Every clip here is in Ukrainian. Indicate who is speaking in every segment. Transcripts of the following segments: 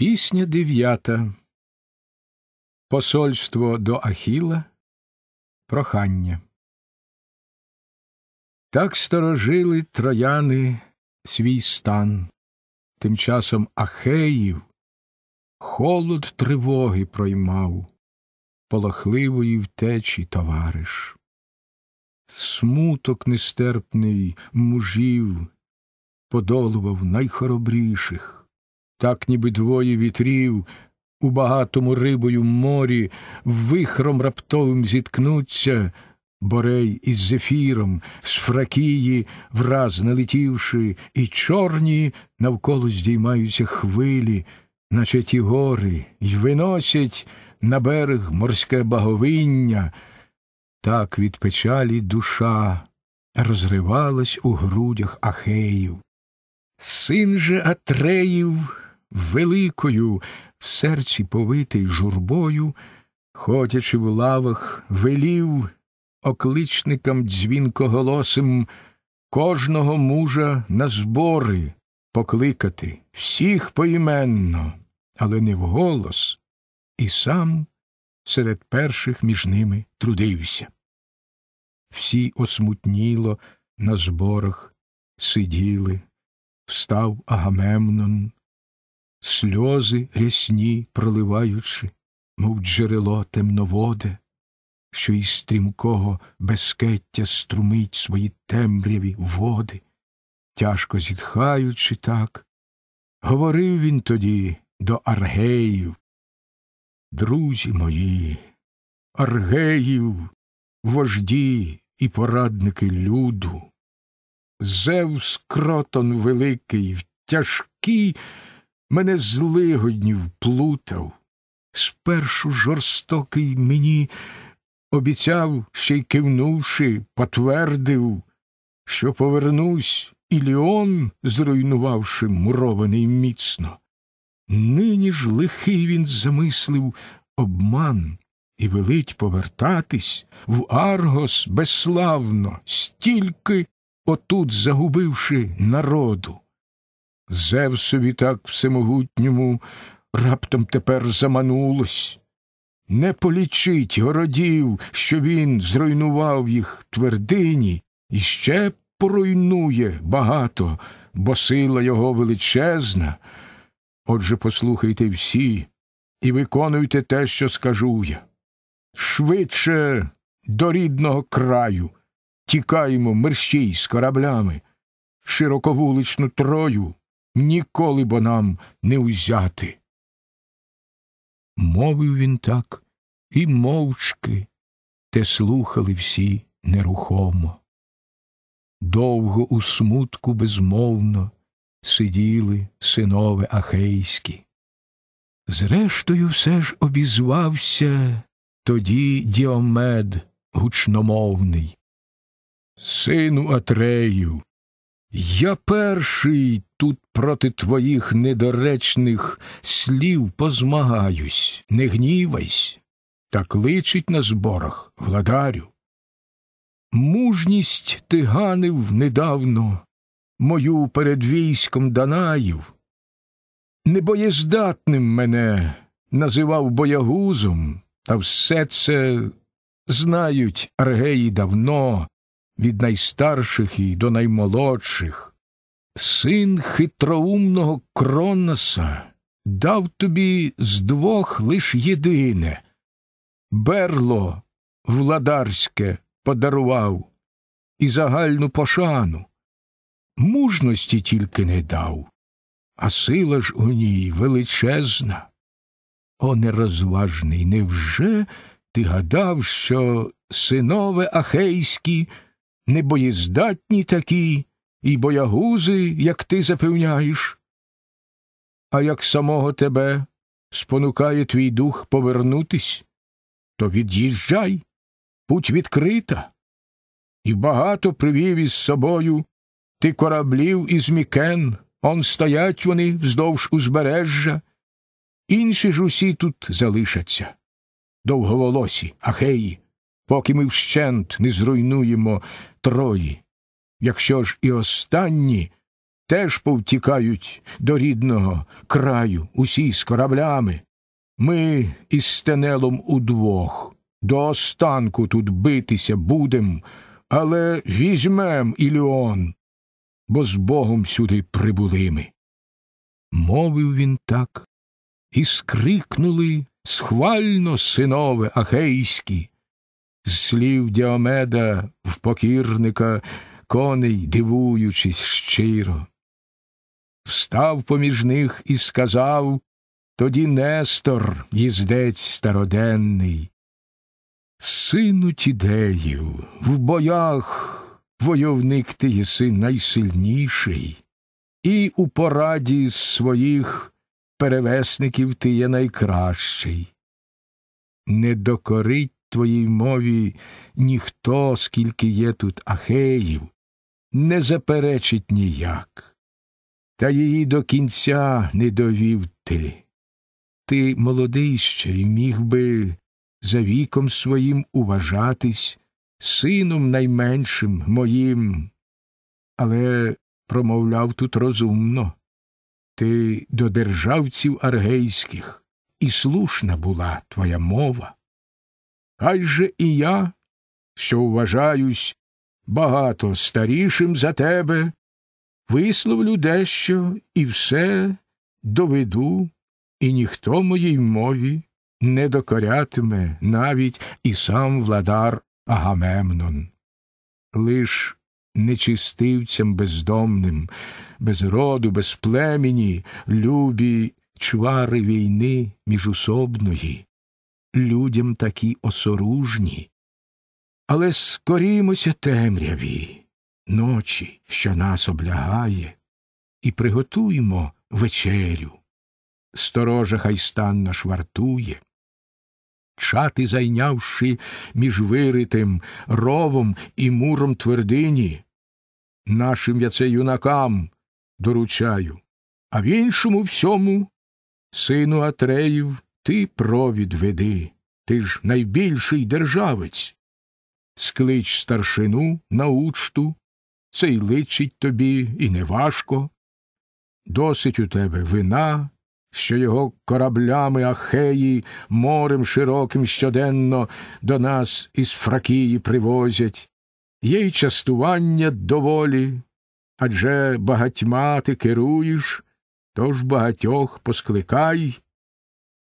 Speaker 1: Пісня дев'ята. Посольство до Ахіла. Прохання. Так сторожили трояни свій стан. Тим часом Ахеїв холод тривоги проймав, полохливої втечі товариш. Смуток нестерпний мужів подолував найхоробріших так ніби двоє вітрів у багатому рибою морі, вихром раптовим зіткнуться, борей із зефіром, з фракії, враз налетівши, і чорні навколо здіймаються хвилі, наче ті гори, й виносять на берег морське баговиння. Так від печалі душа розривалась у грудях ахеїв. Син же Атреїв великою, в серці повитий журбою, хотячи в лавах, велів окличникам дзвінкоголосим кожного мужа на збори покликати всіх поіменно, але не вголос, і сам серед перших між ними трудився. Всі осмутніло на зборах сиділи, встав Агамемнон, сльози рясні проливаючи, мов джерело темноводе, що із стрімкого безкеття струмить свої темряві води, тяжко зітхаючи так, говорив він тоді до аргеїв. Друзі мої, аргеїв, вожді і порадники люду. Зевс кротон великий в тяжкій мене злигоднів плутав. Спершу жорстокий мені обіцяв, ще й кивнувши, потвердив, що повернусь і Ліон, зруйнувавши мурований міцно. Нині ж лихий він замислив обман і велить повертатись в Аргос безславно, стільки отут загубивши народу. Зевсові так всемогутньому раптом тепер заманулось. Не полічить городів, що він зруйнував їх твердині, і ще поруйнує багато, бо сила його величезна. Отже, послухайте всі і виконуйте те, що скажу я. Швидше до рідного краю тікаємо мерщій з кораблями, широковуличну трою ніколи бо нам не узяти. Мовив він так і мовчки, те слухали всі нерухомо. Довго у смутку безмовно сиділи синове ахейські. Зрештою, все ж обізвався тоді діомед гучномовний. Сину Атрею, я перший тут проти твоїх недоречних слів позмагаюсь, не гнівайсь та кличить на зборах, владарю. Мужність ти ганив недавно, мою перед військом Данаїв. Небоєздатним мене називав боягузом, та все це знають аргеї давно, від найстарших і до наймолодших. Син хитроумного Кроноса дав тобі з двох лиш єдине. Берло владарське подарував і загальну пошану. Мужності тільки не дав, а сила ж у ній величезна. О, нерозважний, невже ти гадав, що синове ахейські? небоєздатні такі і боягузи, як ти запевняєш. А як самого тебе спонукає твій дух повернутись, то від'їжджай, путь відкрита. І багато привів із собою ти кораблів із мікен, он стоять вони вздовж узбережжя, інші ж усі тут залишаться. Довговолосі, ахеї, поки ми вщент не зруйнуємо Трої. Якщо ж і останні теж повтікають до рідного краю, усі з кораблями, ми із стенелом удвох. До останку тут битися будем, але візьмем Іліон, бо з Богом сюди прибули ми. Мовив він так, і скрикнули схвально синове ахейські, з слів Діомеда в покірника коней, дивуючись щиро. Встав поміж них і сказав тоді Нестор, їздець староденний. Сину тідею, в боях войовник ти єси найсильніший, і у пораді з своїх перевесників ти є найкращий. Не докорить твоїй мові ніхто, скільки є тут ахеїв, не заперечить ніяк. Та її до кінця не довів ти. Ти молодий ще й міг би за віком своїм уважатись сином найменшим моїм. Але промовляв тут розумно. Ти до державців аргейських, і слушна була твоя мова. Хай же і я, що вважаюсь багато старішим за тебе, висловлю дещо і все доведу, і ніхто моїй мові не докорятиме навіть і сам владар Агамемнон. Лиш нечистивцям бездомним, без роду, без племені, любі чвари війни міжусобної людям такі осоружні. Але скорімося темряві, ночі, що нас облягає, і приготуймо вечерю. Сторожа хай стан наш вартує. Чати, зайнявши між виритим ровом і муром твердині, нашим я це юнакам доручаю, а в іншому всьому, сину Атреїв, ти провід веди, ти ж найбільший державець. Склич старшину на учту, це й личить тобі, і неважко. Досить у тебе вина, що його кораблями Ахеї, морем широким щоденно до нас із Фракії привозять, є й частування доволі. Адже багатьма ти керуєш, тож багатьох поскликай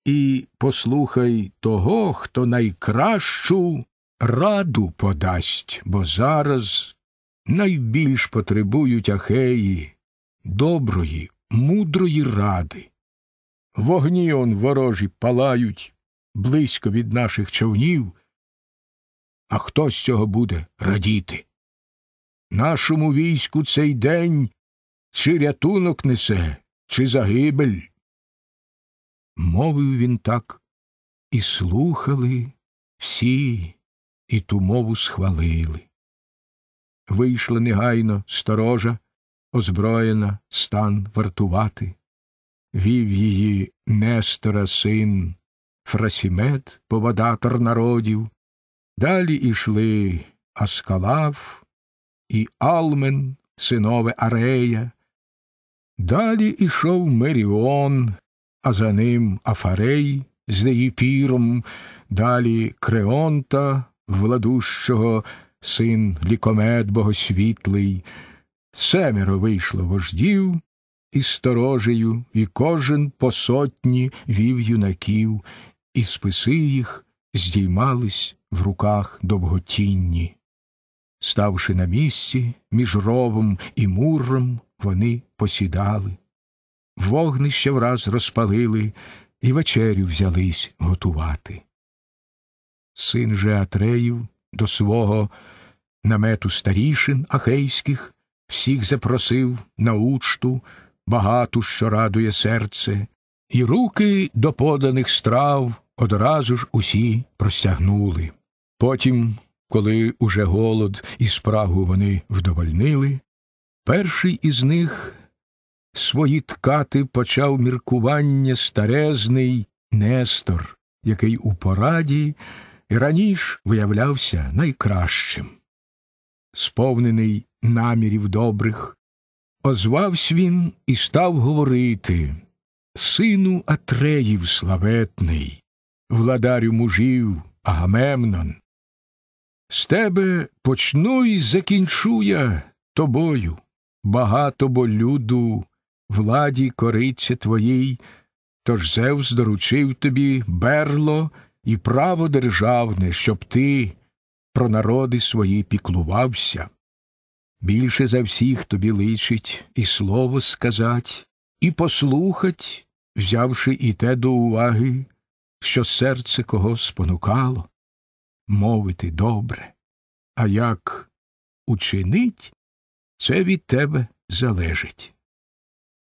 Speaker 1: і послухай того, хто найкращу раду подасть, бо зараз найбільш потребують ахеї, доброї, мудрої ради. Вогні он ворожі палають близько від наших човнів, а хто з цього буде радіти? Нашому війську цей день чи рятунок несе, чи загибель мовив він так, і слухали всі, і ту мову схвалили. Вийшла негайно сторожа, озброєна стан вартувати, вів її Нестора син Фрасімет, поводатор народів, далі ішли Аскалав і Алмен, синове Арея, далі ішов Меріон, а за ним Афарей з Деїпіром, далі Креонта, владущого, син лікомет богосвітлий, семеро вийшло вождів і сторожею, і кожен по сотні вів юнаків, і списи їх здіймались в руках довготінні. Ставши на місці між ровом і муром, вони посідали вогнище враз розпалили і вечерю взялись готувати. Син же Атреїв до свого намету старішин ахейських всіх запросив на учту багату, що радує серце, і руки до поданих страв одразу ж усі простягнули. Потім, коли уже голод і спрагу вони вдовольнили, перший із них свої ткати почав міркування старезний Нестор, який у пораді і раніше виявлявся найкращим. Сповнений намірів добрих, озвавсь він і став говорити Сину Атреїв славетний, владарю мужів Агамемнон. З тебе почну й закінчу я тобою, багато бо люду владі коричче твоїй, тож Зевс доручив тобі берло і право державне, щоб ти про народи свої піклувався. Більше за всіх тобі личить і слово сказать, і послухать, взявши і те до уваги, що серце кого спонукало, мовити добре, а як учинить, це від тебе залежить.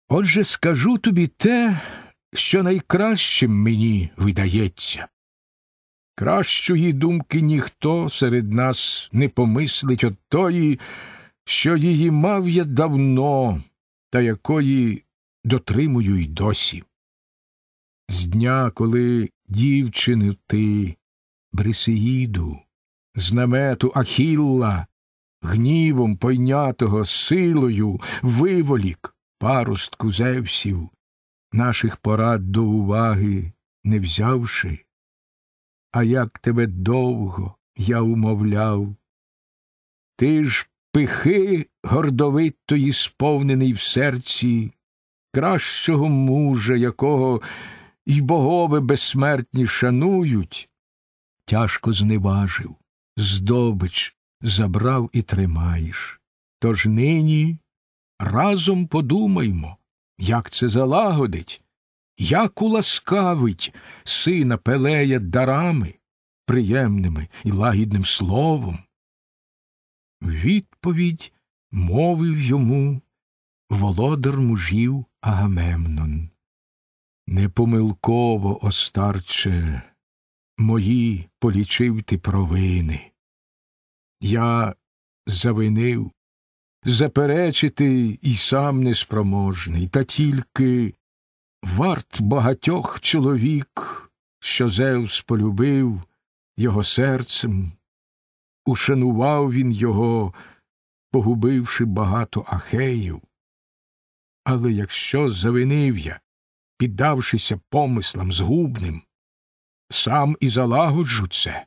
Speaker 1: Отже, скажу тобі те, що найкращим мені видається. Кращої думки ніхто серед нас не помислить от тої, що її мав я давно, та якої дотримую й досі. З дня, коли дівчини, ти, Брисеїду, з намету Ахілла, гнівом пойнятого силою виволік, паростку зевсів, наших порад до уваги не взявши, а як тебе довго я умовляв. Ти ж пихи гордовитої, сповнений в серці, кращого мужа, якого й богове безсмертні шанують, тяжко зневажив, здобич забрав і тримаєш. Тож нині разом подумаймо, як це залагодить, як уласкавить сина Пелея дарами, приємними і лагідним словом. Відповідь мовив йому володар мужів Агамемнон. Непомилково, остарче, мої полічив ти провини. Я завинив заперечити і сам неспроможний, та тільки варт багатьох чоловік, що Зевс полюбив його серцем, ушанував він його, погубивши багато ахеїв. Але якщо завинив я, піддавшися помислам згубним, сам і залагоджу це,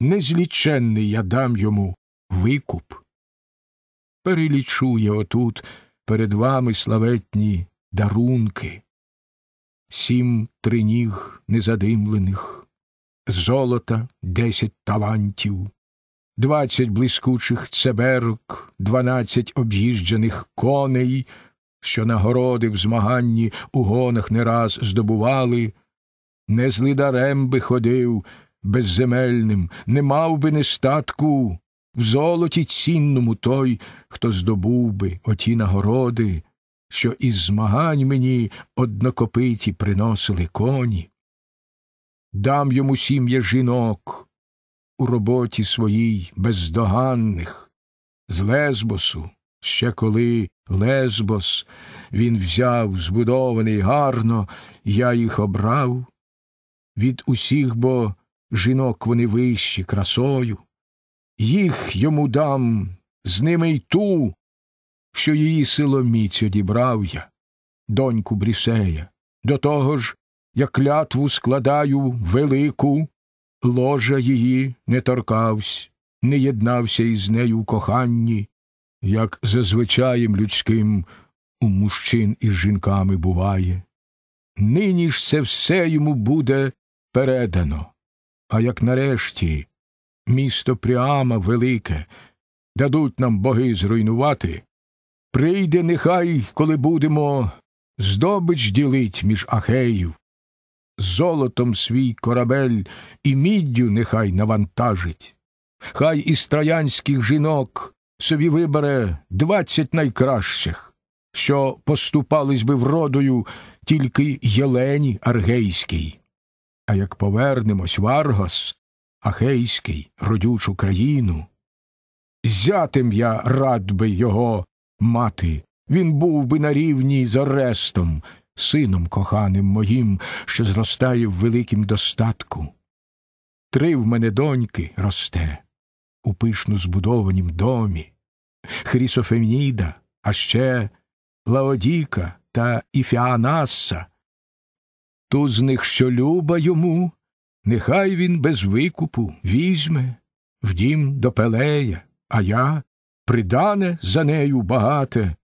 Speaker 1: незліченний я дам йому викуп перелічу я отут перед вами славетні дарунки, сім триніг незадимлених, золота десять талантів, двадцять блискучих цеберок, дванадцять об'їжджених коней, що нагороди в змаганні у гонах не раз здобували, не злидарем би ходив безземельним, не мав би нестатку в золоті цінному той, хто здобув би оті нагороди, що із змагань мені однокопиті приносили коні. Дам йому сім'я жінок у роботі своїй бездоганних, з Лесбосу, ще коли Лезбос він взяв, збудований гарно, я їх обрав. Від усіх бо жінок вони вищі красою їх йому дам, з ними й ту, що її силоміць одібрав я, доньку Брісея, до того ж, я клятву складаю велику, ложа її не торкавсь, не єднався із нею в коханні, як за звичаєм людським у мужчин із жінками буває. Нині ж це все йому буде передано. А як нарешті місто Пріама велике, дадуть нам боги зруйнувати. Прийде нехай, коли будемо, здобич ділить між ахеїв, золотом свій корабель і міддю нехай навантажить. Хай із троянських жінок собі вибере двадцять найкращих, що поступались би вродою тільки Єлені Аргейській. А як повернемось в Аргос, Ахейський, родючу країну. Зятим я рад би його мати, він був би на рівні з Орестом, сином коханим моїм, що зростає в великім достатку. Три в мене доньки росте у пишно збудованім домі, Хрісофемніда, а ще Лаодіка та Іфіанаса, ту з них, що люба йому, нехай він без викупу візьме в дім до Пелея, а я придане за нею багате,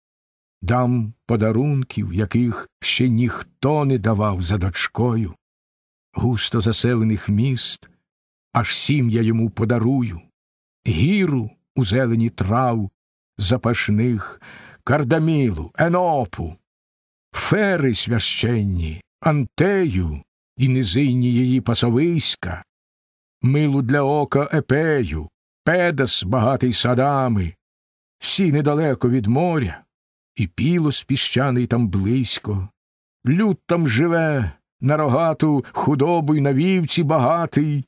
Speaker 1: дам подарунків, яких ще ніхто не давав за дочкою. Густо заселених міст, аж сім'я йому подарую, гіру у зелені трав запашних, кардамілу, енопу, фери священні, антею і низинні її пасовиська, милу для ока Епею, Педас багатий садами, всі недалеко від моря, і пілос піщаний там близько, люд там живе, на рогату худобу й на вівці багатий,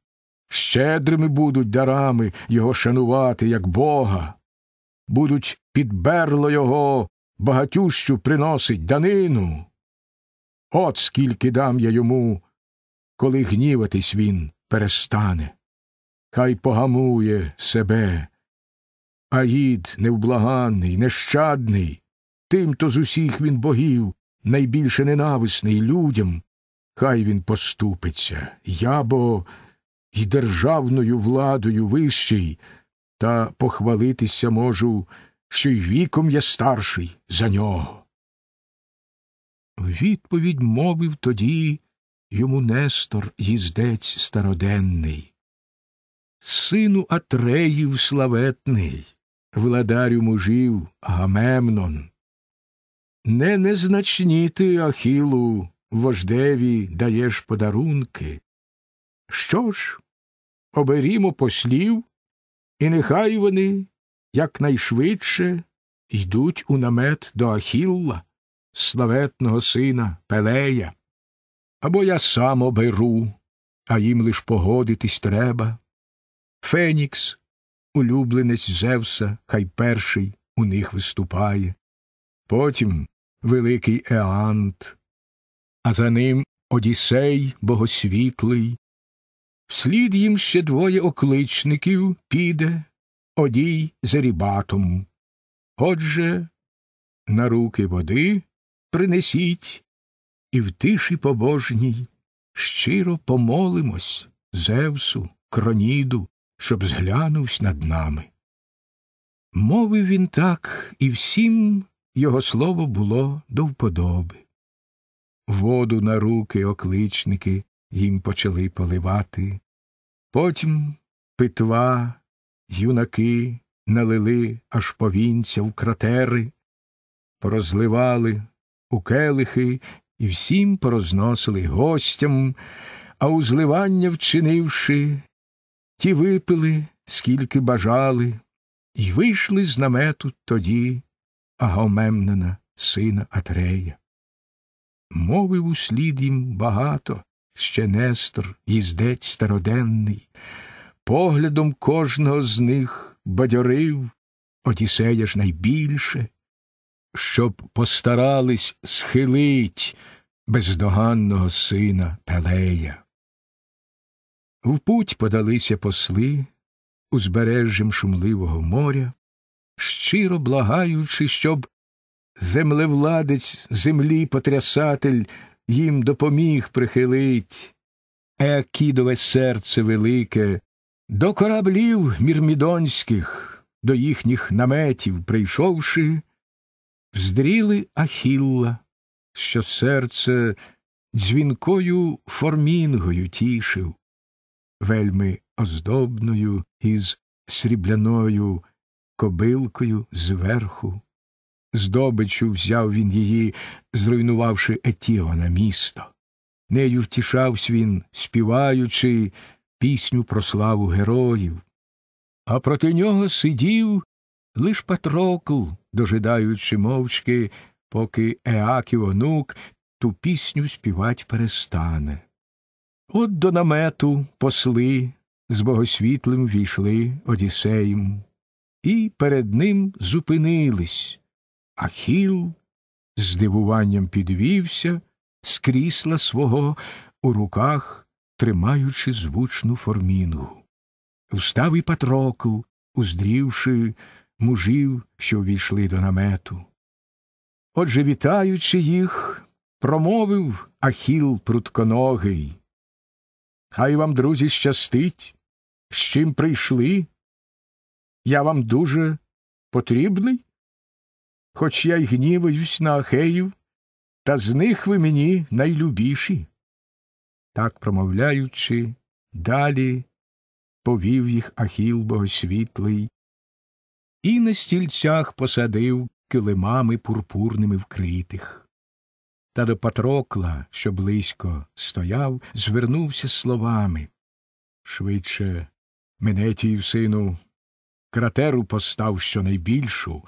Speaker 1: щедрими будуть дарами його шанувати, як бога. Будуть під берло його, багатющу приносить данину. От скільки дам я йому коли гніватись він перестане. Хай погамує себе. Аїд невблаганний, нещадний, тим то з усіх він богів, найбільше ненависний людям, хай він поступиться, я бо й державною владою вищий, та похвалитися можу, що й віком я старший за нього. Відповідь мовив тоді йому Нестор їздець староденний. Сину Атреїв славетний, владарю мужів Агамемнон. Не незначні ти, Ахілу, вождеві даєш подарунки. Що ж, оберімо послів, і нехай вони якнайшвидше йдуть у намет до Ахілла, славетного сина Пелея. Або я сам оберу, а їм лиш погодитись треба. Фенікс, улюбленець Зевса, хай перший у них виступає, потім великий Еант, а за ним Одіссей богосвітлий. Вслід їм ще двоє окличників піде, одій зарібатому. Отже, на руки води принесіть і в тиші побожній щиро помолимось Зевсу, кроніду, щоб зглянувсь над нами. Мовив він так, і всім його слово було до вподоби. Воду на руки окличники їм почали поливати, потім питва, юнаки налили аж повінця в кратери, порозливали у келихи і всім порозносили гостям, а узливання вчинивши, ті випили, скільки бажали, і вийшли з намету тоді Агомемнона, сина Атрея. Мовив услід їм багато, ще Нестор, їздець староденний, поглядом кожного з них бадьорив, одісея ж найбільше щоб постарались схилить бездоганного сина Пелея. В путь подалися посли узбережжям шумливого моря, щиро благаючи, щоб землевладець землі потрясатель їм допоміг прихилить, екідове серце велике, до кораблів мірмідонських, до їхніх наметів прийшовши, Вздріли Ахілла, що серце дзвінкою формінгою тішив, вельми оздобною із срібляною кобилкою зверху. Здобичу взяв він її, зруйнувавши на місто. Нею втішавсь він, співаючи пісню про славу героїв. А проти нього сидів лиш Патрокл, дожидаючи мовчки, поки Еаків онук ту пісню співать перестане. От до намету посли з богосвітлим війшли Одіссеєм, і перед ним зупинились, Ахіл з дивуванням підвівся з крісла свого у руках, тримаючи звучну формінгу. Встав і Патрокл, уздрівши мужів, що ввійшли до намету. Отже, вітаючи їх, промовив Ахіл прутконогий. Хай вам, друзі, щастить, з чим прийшли. Я вам дуже потрібний, хоч я й гніваюсь на Ахеїв, та з них ви мені найлюбіші. Так, промовляючи, далі повів їх Ахіл Богосвітлий і на стільцях посадив килимами пурпурними вкритих. Та до Патрокла, що близько стояв, звернувся словами Швидше мене тій, сину, кратеру постав щонайбільшу,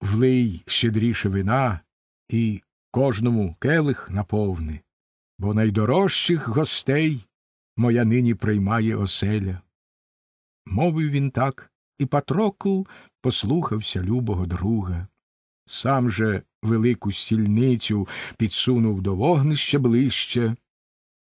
Speaker 1: влий щедріше вина і кожному келих наповни, бо найдорожчих гостей моя нині приймає оселя. Мовив він так, і Патрокл послухався любого друга. Сам же велику стільницю підсунув до вогнища ближче,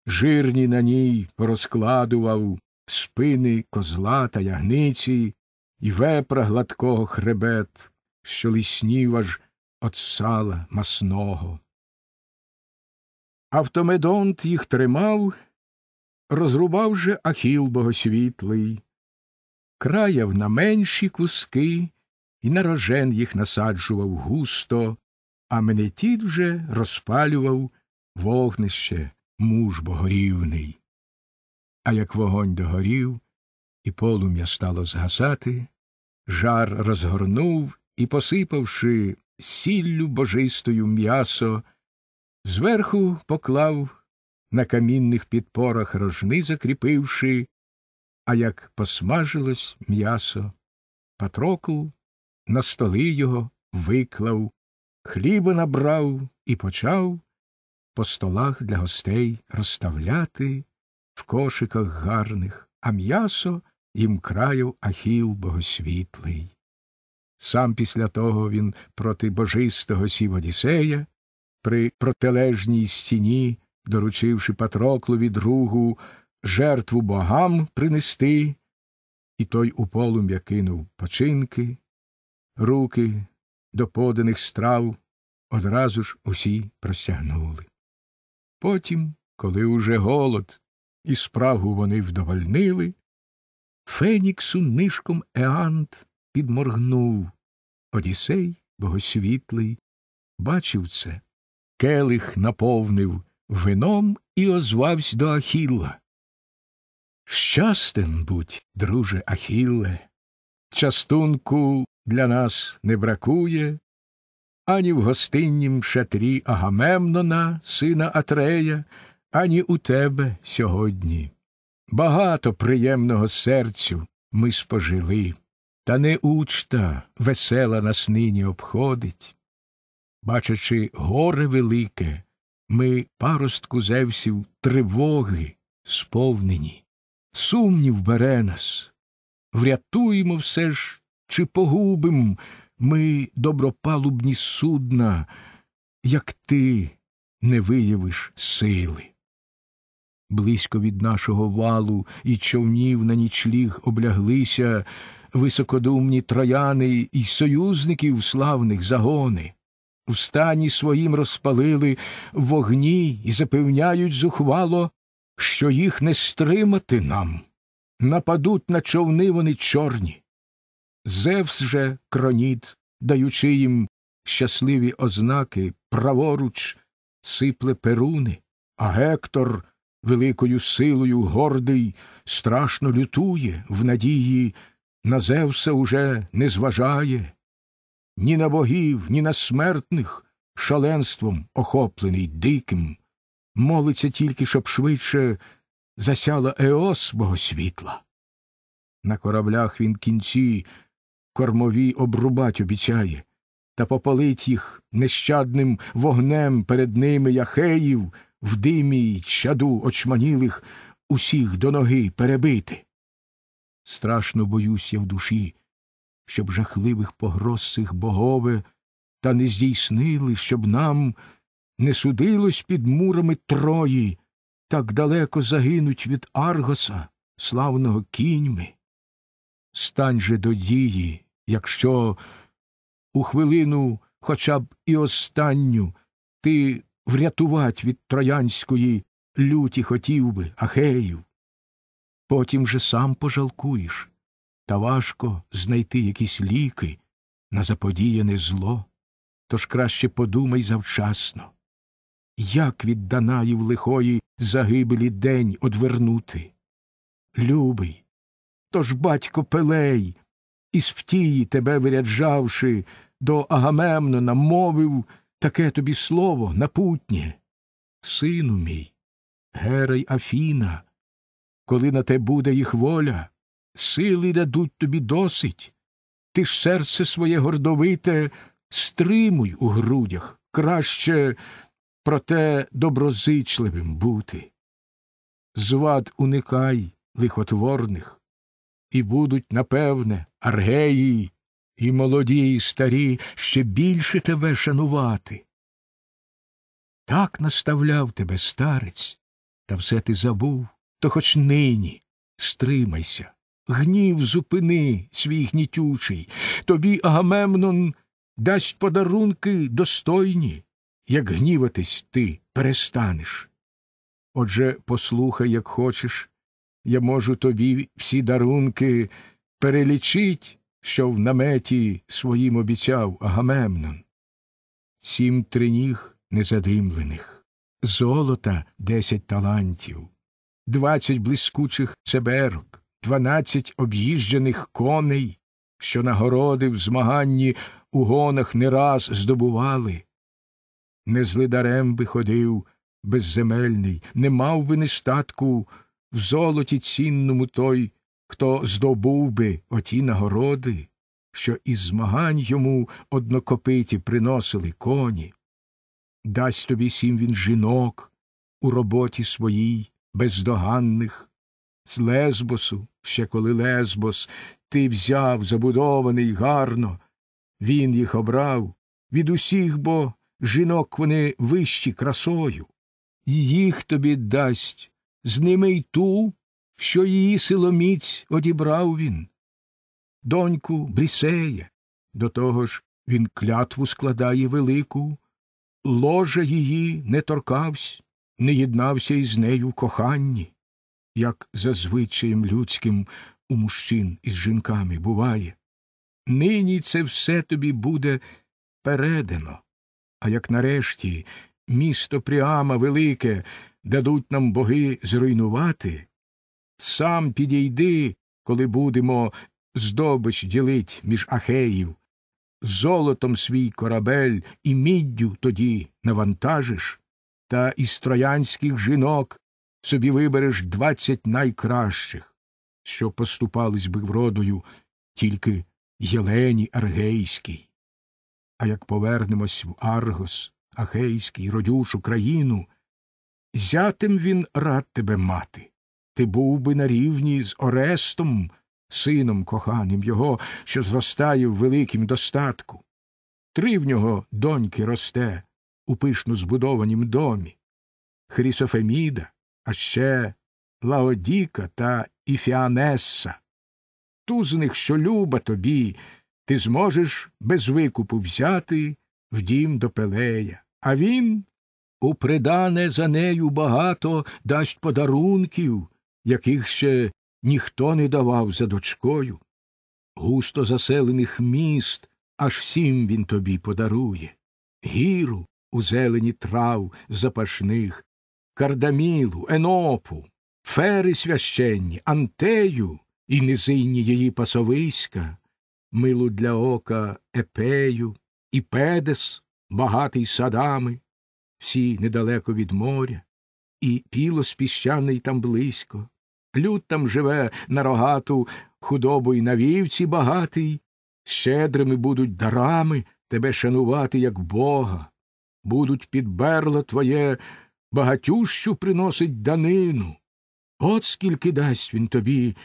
Speaker 1: жирні на ній порозкладував спини козла та ягниці і вепра гладкого хребет, що ліснів аж от сала масного. Автомедонт їх тримав, розрубав же ахіл богосвітлий краяв на менші куски і на рожен їх насаджував густо, а мене тід вже розпалював вогнище муж богорівний. А як вогонь догорів, і полум'я стало згасати, жар розгорнув і, посипавши сіллю божистою м'ясо, зверху поклав на камінних підпорах рожни, закріпивши а як посмажилось м'ясо, Патрокл на столи його виклав, хліба набрав і почав по столах для гостей розставляти в кошиках гарних, а м'ясо їм краю ахіл богосвітлий. Сам після того він проти божистого сів Одісея, при протилежній стіні, доручивши Патроклові другу жертву богам принести, і той у полум'я кинув починки, руки до поданих страв одразу ж усі простягнули. Потім, коли уже голод і спрагу вони вдовольнили, Феніксу нишком Еант підморгнув. Одісей, богосвітлий, бачив це, келих наповнив вином і озвався до Ахілла. Щастен будь, друже Ахілле, частунку для нас не бракує, ані в гостиннім шатрі Агамемнона, сина Атрея, ані у тебе сьогодні. Багато приємного серцю ми спожили, та не учта весела нас нині обходить. Бачачи горе велике, ми паростку зевсів тривоги сповнені. Сумнів бере нас. Врятуємо все ж чи погубим ми добропалубні судна, як ти не виявиш сили. Близько від нашого валу і човнів на нічліг обляглися високодумні трояни і союзників славних загони. У стані своїм розпалили вогні і запевняють зухвало що їх не стримати нам. Нападуть на човни вони чорні. Зевс же кроніт, даючи їм щасливі ознаки, праворуч сипле перуни, а Гектор великою силою гордий страшно лютує в надії, на Зевса уже не зважає. Ні на богів, ні на смертних шаленством охоплений диким, молиться тільки, щоб швидше засяла еос світла. На кораблях він кінці кормові обрубать обіцяє та попалить їх нещадним вогнем перед ними яхеїв в димі й чаду очманілих усіх до ноги перебити. Страшно боюсь я в душі, щоб жахливих погроз цих богове, та не здійснили, щоб нам не судилось під мурами Трої, так далеко загинуть від Аргоса, славного кіньми. Стань же до дії, якщо у хвилину хоча б і останню ти врятувать від троянської люті хотів би, ахеїв. Потім же сам пожалкуєш, та важко знайти якісь ліки на заподіяне зло, тож краще подумай завчасно як від Данаїв лихої загибелі день одвернути. Любий, тож батько Пелей, із втії тебе виряджавши, до Агамемнона мовив таке тобі слово напутнє. Сину мій, герей Афіна, коли на те буде їх воля, сили дадуть тобі досить, ти ж серце своє гордовите стримуй у грудях, краще проте доброзичливим бути. Звад уникай лихотворних, і будуть, напевне, аргеї, і молоді, і старі ще більше тебе шанувати. Так наставляв тебе старець, та все ти забув, то хоч нині стримайся, гнів зупини свій гнітючий, тобі Агамемнон дасть подарунки достойні як гніватись ти перестанеш. Отже, послухай, як хочеш, я можу тобі всі дарунки перелічить, що в наметі своїм обіцяв Агамемнон. Сім триніг незадимлених, золота десять талантів, двадцять блискучих цеберок, дванадцять об'їжджених коней, що нагороди в змаганні у гонах не раз здобували, не злидарем би ходив безземельний, не мав би нестатку в золоті цінному той, хто здобув би оті нагороди, що із змагань йому однокопиті приносили коні. Дасть тобі сім він жінок у роботі своїй, бездоганних, з Лесбосу, ще коли Лезбос, ти взяв забудований гарно, він їх обрав від усіх бо жінок вони вищі красою, їх тобі дасть, з ними й ту, що її силоміць одібрав він. Доньку Брісея, до того ж він клятву складає велику, ложа її не торкавсь, не єднався із нею в коханні, як за звичаєм людським у мужчин із жінками буває. Нині це все тобі буде передано а як нарешті місто Пріама велике дадуть нам боги зруйнувати, сам підійди, коли будемо здобич ділить між ахеїв, золотом свій корабель і міддю тоді навантажиш, та із троянських жінок собі вибереш двадцять найкращих, що поступались би вродою тільки Єлені Аргейській. А як повернемось в Аргос, Ахейський, родючу країну, зятим він рад тебе мати. Ти був би на рівні з Орестом, сином коханим його, що зростає в великім достатку. Три в нього доньки росте у пишно збудованім домі, Хрісофеміда, а ще Лаодіка та Іфіанесса. Ту з них, що люба тобі, ти зможеш без викупу взяти в дім до Пелея, а він у придане за нею багато дасть подарунків, яких ще ніхто не давав за дочкою. Густо заселених міст аж сім він тобі подарує, гіру у зелені трав запашних, кардамілу, енопу, фери священні, антею і низинні її пасовиська милу для ока Епею, і Педес, багатий садами, всі недалеко від моря, і пілос піщаний там близько. Люд там живе на рогату худобу й на вівці багатий, щедрими будуть дарами тебе шанувати, як бога. Будуть під берло твоє багатющу приносить данину. От скільки дасть він тобі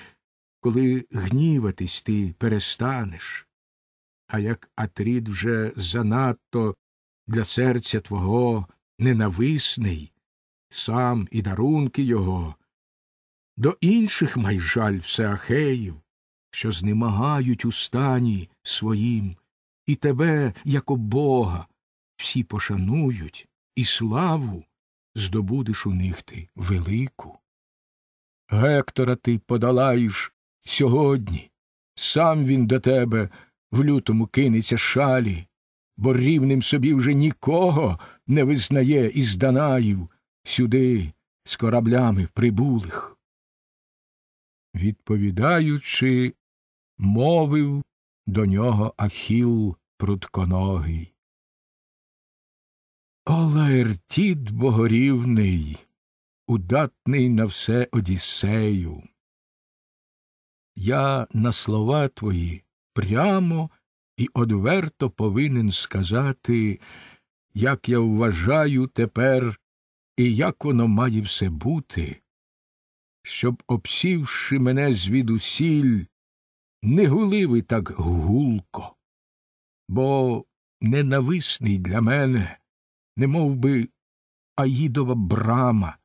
Speaker 1: коли гніватись ти перестанеш, а як Атрід вже занадто для серця твого ненависний, сам і дарунки його, до інших май жаль всеахеїв, що знемагають у стані своїм, і тебе, як Бога, всі пошанують, і славу здобудеш у них ти велику. Гектора ти подолаєш Сьогодні сам він до тебе в лютому кинеться шалі, бо рівним собі вже нікого не визнає із Данаїв сюди з кораблями прибулих. Відповідаючи, мовив до нього Ахіл прутконогий. Олаертід богорівний, удатний на все Одіссею я на слова твої прямо і одверто повинен сказати, як я вважаю тепер і як воно має все бути, щоб, обсівши мене звідусіль, не гули ви так гулко, бо ненависний для мене, не мов би Аїдова брама,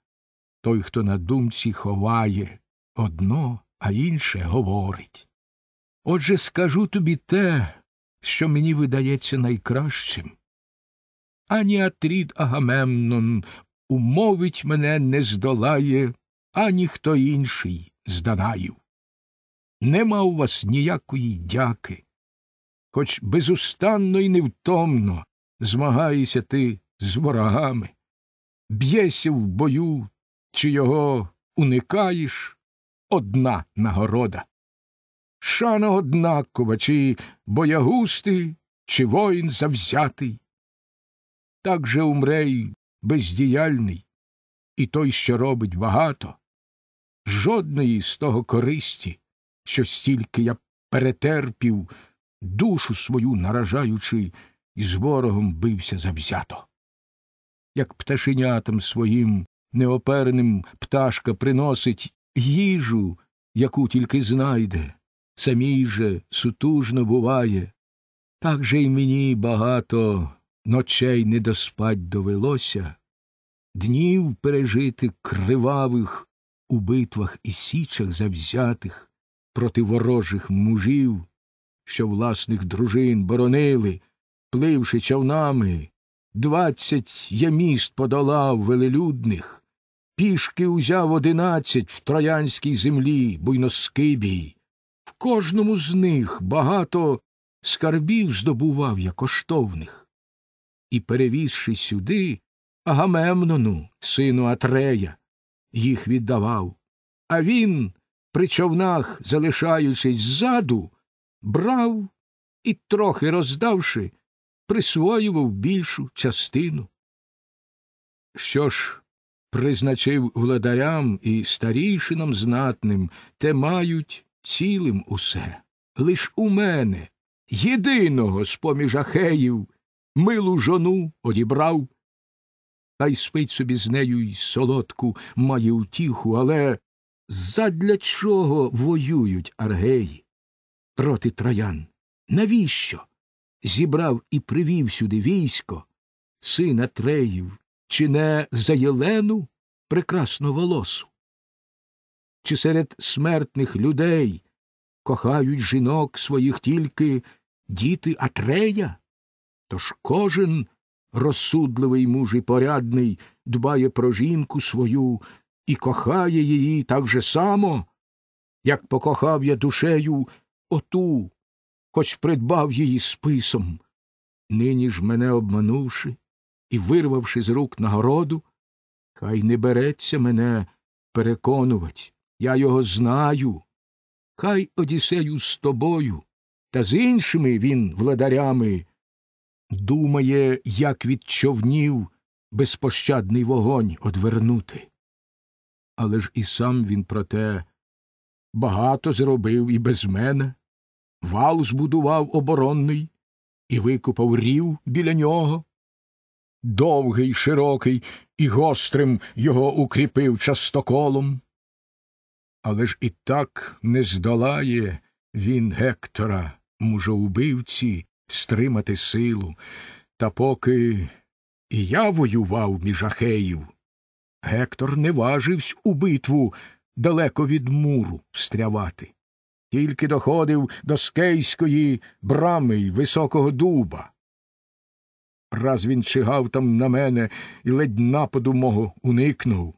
Speaker 1: той, хто на думці ховає одно, а інше говорить. Отже, скажу тобі те, що мені видається найкращим. Ані Атрід Агамемнон умовить мене не здолає, ані хто інший з Данаїв. Нема у вас ніякої дяки, хоч безустанно і невтомно змагаєшся ти з ворогами, б'єся в бою, чи його уникаєш одна нагорода. Шана однакова, чи боягустий, чи воїн завзятий. Так же умре й бездіяльний, і той, що робить багато, жодної з того користі, що стільки я перетерпів, душу свою наражаючи, і з ворогом бився завзято. Як пташенятам своїм неоперним пташка приносить їжу, яку тільки знайде, самій же сутужно буває. Так же й мені багато ночей не доспать довелося, днів пережити кривавих у битвах і січах завзятих проти ворожих мужів, що власних дружин боронили, пливши човнами, двадцять я міст подолав велелюдних пішки узяв одинадцять в троянській землі буйноскибій. В кожному з них багато скарбів здобував я коштовних. І, перевізши сюди, Агамемнону, сину Атрея, їх віддавав. А він, при човнах, залишаючись ззаду, брав і, трохи роздавши, присвоював більшу частину. Що ж, призначив владарям і старішинам знатним, те мають цілим усе. Лиш у мене, єдиного з поміж ахеїв, милу жону одібрав. Хай спить собі з нею й солодку має утіху, але задля чого воюють аргеї? Проти троян. Навіщо? Зібрав і привів сюди військо, сина Треїв чи не за Єлену прекрасну волосу? Чи серед смертних людей кохають жінок своїх тільки діти Атрея? Тож кожен розсудливий муж і порядний дбає про жінку свою і кохає її так же само, як покохав я душею оту, хоч придбав її списом. Нині ж мене обманувши, і, вирвавши з рук нагороду, хай не береться мене переконувати, я його знаю. Хай Одіссею з тобою, та з іншими він, владарями, думає, як від човнів безпощадний вогонь одвернути. Але ж і сам він про те багато зробив і без мене, вал збудував оборонний і викопав рів біля нього, довгий, широкий і гострим його укріпив частоколом. Але ж і так не здолає він Гектора, мужоубивці, стримати силу. Та поки і я воював між ахеїв, Гектор не важивсь у битву далеко від муру встрявати, тільки доходив до скейської брами й високого дуба раз він чигав там на мене і ледь нападу мого уникнув.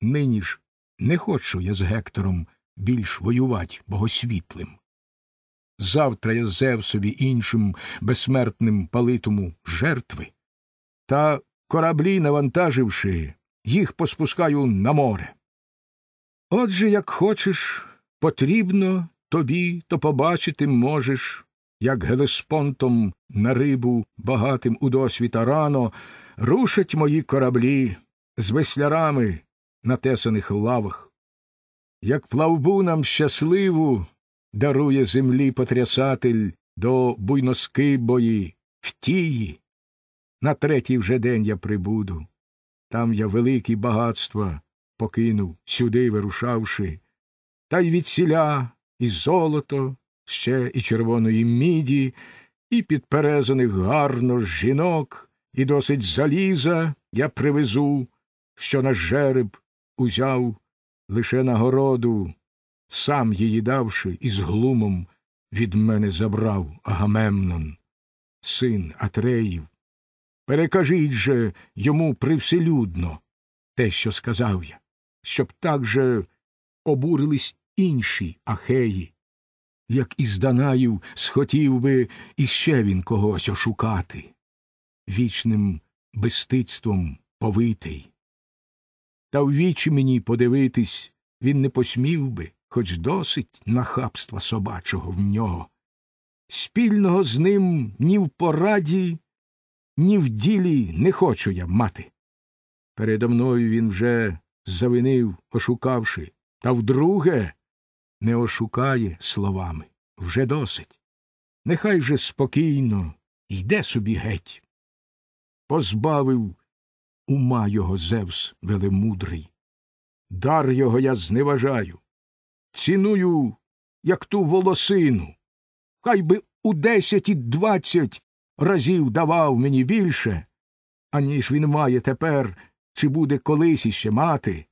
Speaker 1: Нині ж не хочу я з Гектором більш воювати богосвітлим. Завтра я зев собі іншим безсмертним палитому жертви, та кораблі, навантаживши, їх поспускаю на море. Отже, як хочеш, потрібно тобі, то побачити можеш як Гелеспонтом на рибу багатим у досвіта рано, рушать мої кораблі з веслярами на тесаних лавах, як плавбу нам щасливу дарує землі потрясатель до буйноскибої в тії. На третій вже день я прибуду. Там я великі багатства покинув, сюди вирушавши, та й відсіля сіля, і золото, ще і червоної міді, і підперезаних гарно жінок, і досить заліза я привезу, що на жереб узяв лише нагороду, сам її давши, і з глумом від мене забрав Агамемнон, син Атреїв. Перекажіть же йому привселюдно те, що сказав я, щоб так же обурились інші ахеї, як із Данаїв схотів би іще він когось ошукати, вічним безстицтвом повитий. Та в вічі мені подивитись він не посмів би, хоч досить нахабства собачого в нього. Спільного з ним ні в пораді, ні в ділі не хочу я мати. Передо мною він вже завинив, ошукавши, та вдруге не ошукає словами вже досить. Нехай же спокійно йде собі геть. Позбавив ума його Зевс велемудрий. Дар його я зневажаю. Ціную, як ту волосину. Хай би у десять і двадцять разів давав мені більше, аніж він має тепер, чи буде колись іще мати.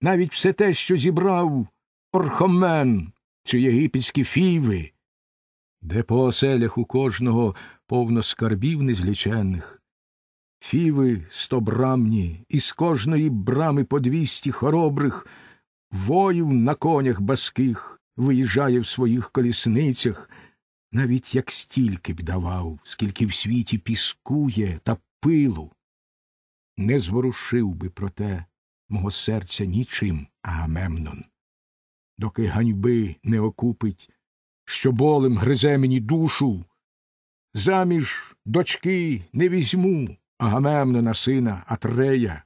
Speaker 1: Навіть все те, що зібрав, орхомен чи єгипетські фіви, де по оселях у кожного повно скарбів незліченних, фіви стобрамні, і з кожної брами по двісті хоробрих, воїв на конях баских виїжджає в своїх колісницях, навіть як стільки б давав, скільки в світі піскує та пилу. Не зворушив би, проте, мого серця нічим Агамемнон доки ганьби не окупить, що болем гризе мені душу. Заміж дочки не візьму Агамемнона сина Атрея.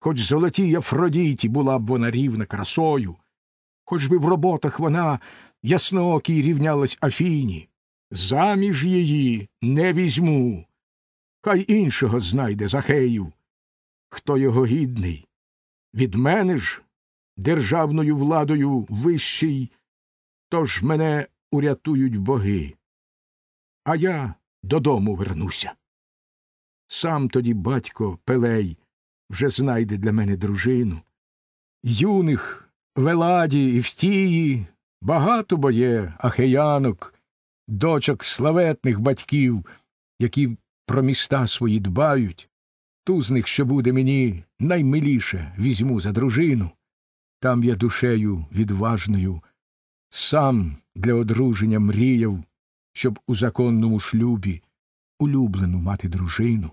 Speaker 1: Хоч золотій Афродіті була б вона рівна красою, хоч би в роботах вона ясноокій рівнялась Афіні. Заміж її не візьму. Хай іншого знайде Захею. Хто його гідний? Від мене ж державною владою вищий, тож мене урятують боги. А я додому вернуся. Сам тоді батько Пелей вже знайде для мене дружину. Юних веладі і втії багато боє ахеянок, дочок славетних батьків, які про міста свої дбають. Ту з них, що буде мені наймиліше, візьму за дружину там я душею відважною, сам для одруження мріяв, щоб у законному шлюбі улюблену мати дружину